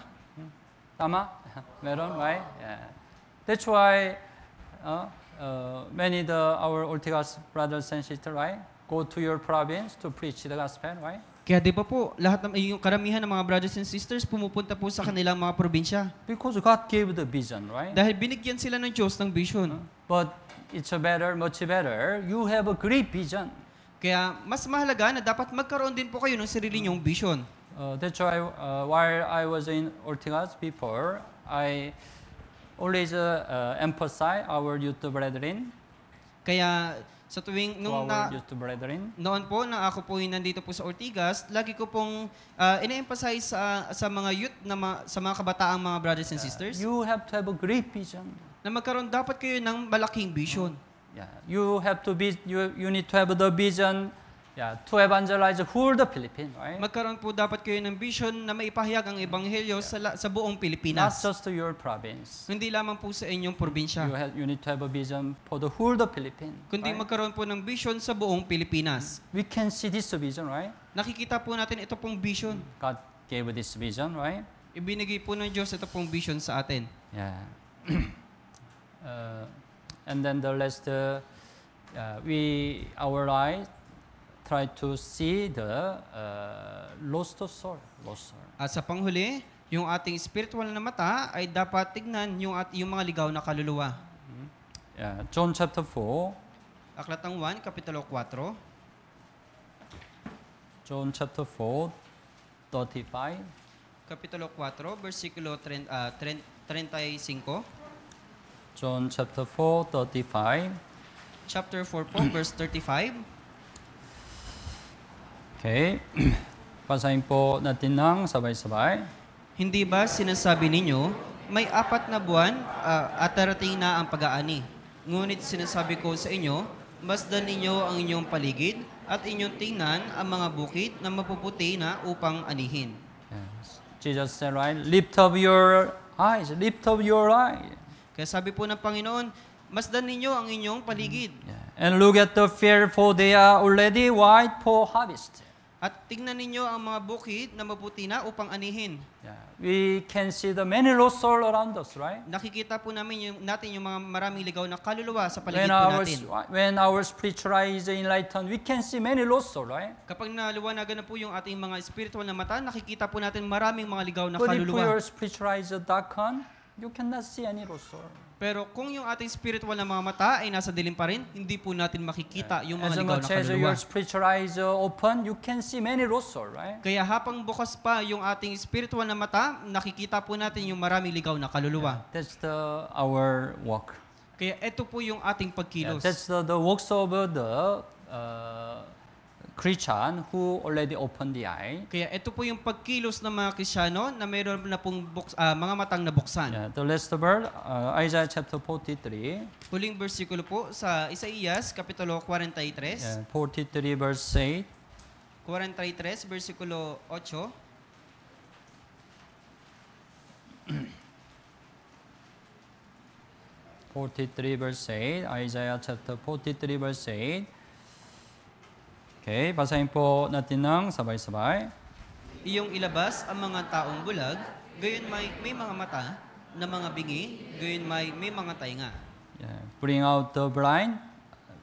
Tama? Meron, Why? Yeah. That's why uh, uh, many the our Ortigas brothers and sisters, right? Go to your province to preach the gospel, right? Kaya di ba po, lahat ng, yung karamihan ng mga brothers and sisters pumupunta po sa kanilang mga probinsya. Because God gave the vision, right? Dahil binigyan sila ng Diyos ng vision. But it's a better, much better, you have a great vision. Kaya mas mahalaga na dapat magkaroon din po kayo ng sarili niyong vision. Uh, that's why uh, while I was in Ortigas before, I always uh, uh, emphasize our youth brethren. Kaya sa tuwing nung na, brethren, noon po na ako po nandito po sa Ortigas, lagi ko pong uh, ine-emphasize sa, sa mga youth na ma, sa mga kabataang mga brothers and sisters. Uh, you have to have a great vision na magkaroon dapat kayo ng malaking vision. Yeah, you have to be you you need to have the vision yeah, to evangelize the whole the Philippines, right? Magkaroon po dapat kayo ng vision na maipahayag ang ebanghelyo yeah. sa sa buong Pilipinas. Not just to your province. Hindi lamang po sa inyong probinsya. You, have, you need to have a vision for the whole the Philippines. Kundi right? magkaroon po ng vision sa buong Pilipinas. We can see this vision, right? Nakikita po natin ito pong vision. God gave this vision, right? Ibinigay po ng Diyos ito pong vision sa atin. Yeah. Uh, and then the last, uh, uh, we, our eyes try to see the lost of soul. Lost soul. At sa panghuli, yung ating spiritual na mata ay dapat tignan yung, at, yung mga ligaw na kaluluwa. Mm-hmm. Yeah, John chapter 4. Aklat ng 1, Kapitulo 4. John chapter 4, 35. Kapitulo 4, versikulo 30, uh, 30, 35. John chapter 4, 35. Chapter 4 po, verse 35. Okay. Basahin po natin ng sabay-sabay. Hindi ba sinasabi ninyo, may apat na buwan uh, ah, at darating na ang pag-aani? Ngunit sinasabi ko sa inyo, masdan ninyo ang inyong paligid at inyong tingnan ang mga bukid na mapuputi na upang anihin. Yes. Jesus said, right? Lift up your eyes, lift up your eyes. Kaya sabi po ng Panginoon, masdan ninyo ang inyong paligid. Mm, yeah. And look at the fair for they are already white for harvest. At tingnan ninyo ang mga bukid na maputi na upang anihin. Yeah. We can see the many lost all around us, right? Nakikita po namin yung, natin yung mga maraming ligaw na kaluluwa sa paligid when po our, natin. When our spiritual eyes are enlightened, we can see many lost soul, right? Kapag naluwanagan na po yung ating mga spiritual na mata, nakikita po natin maraming mga ligaw na But kaluluwa. But if your spiritual eyes darkened, you cannot see any rosor. Pero kung yung ating spiritual na mga mata ay nasa dilim pa rin, hindi po natin makikita yung mga ligaw na kaluluwa. as kaluluwa. your spiritual eyes open, you can see many rosor, right? Kaya hapang bukas pa yung ating spiritual na mata, nakikita po natin yung maraming ligaw na kaluluwa. That's the our walk. Kaya ito po yung ating pagkilos. that's the, the works of the uh, Christian who already opened the eye. Kaya ito po yung pagkilos ng mga Kristiyano na mayroon na pong box, uh, ah, mga matang nabuksan. Yeah, the last verse, uh, Isaiah chapter 43. Huling versikulo po sa Isaías, Kapitulo 43. Yeah, 43 verse 8. 43, versikulo 8. Forty-three verse eight, Isaiah chapter forty-three verse eight. Okay, basahin po natin ng sabay-sabay. Iyong ilabas ang mga taong bulag, gayon may, may mga mata na mga bingi, gayon may, may mga tainga. Yeah. Bring out the blind,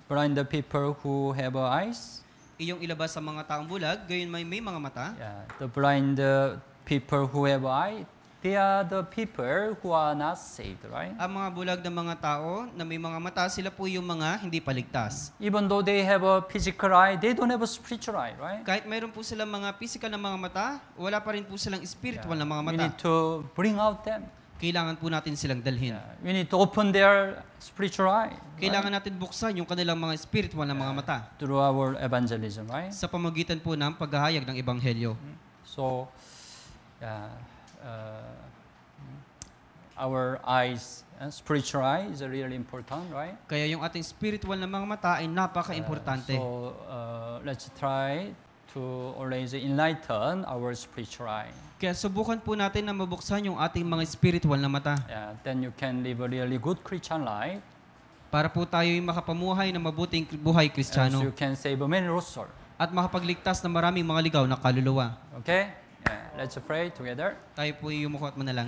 blind the people who have eyes. Iyong ilabas ang mga taong bulag, gayon may, may mga mata. Yeah. The blind the people who have eyes, They are the people who are not saved, right? Ang mga bulag na mga tao na may mga mata, sila po yung mga hindi paligtas. Even though they have a physical eye, they don't have a spiritual eye, right? Kahit mayroon po silang mga physical na mga mata, wala pa rin po silang spiritual yeah. na mga mata. We need to bring out them. Kailangan po natin silang dalhin. Yeah. We need to open their spiritual eye. Right? Kailangan natin buksan yung kanilang mga spiritual na yeah. mga mata. Through our evangelism, right? Sa pamagitan po ng paghahayag ng ebanghelyo. Mm-hmm. So, yeah. Uh, our eyes, uh, spiritual eye is really important, right? Kaya yung ating spiritual na mga mata ay napaka-importante. Uh, so, uh, let's try to always enlighten our spiritual eye. Kaya subukan po natin na mabuksan yung ating mga spiritual na mata. Yeah, then you can live a really good Christian life. Para po tayo ay makapamuhay na mabuting buhay Kristiyano. you can save many resources. At makapagligtas ng maraming mga ligaw na kaluluwa. Okay? Yeah, let's pray together. Tayo po ay at manalangin.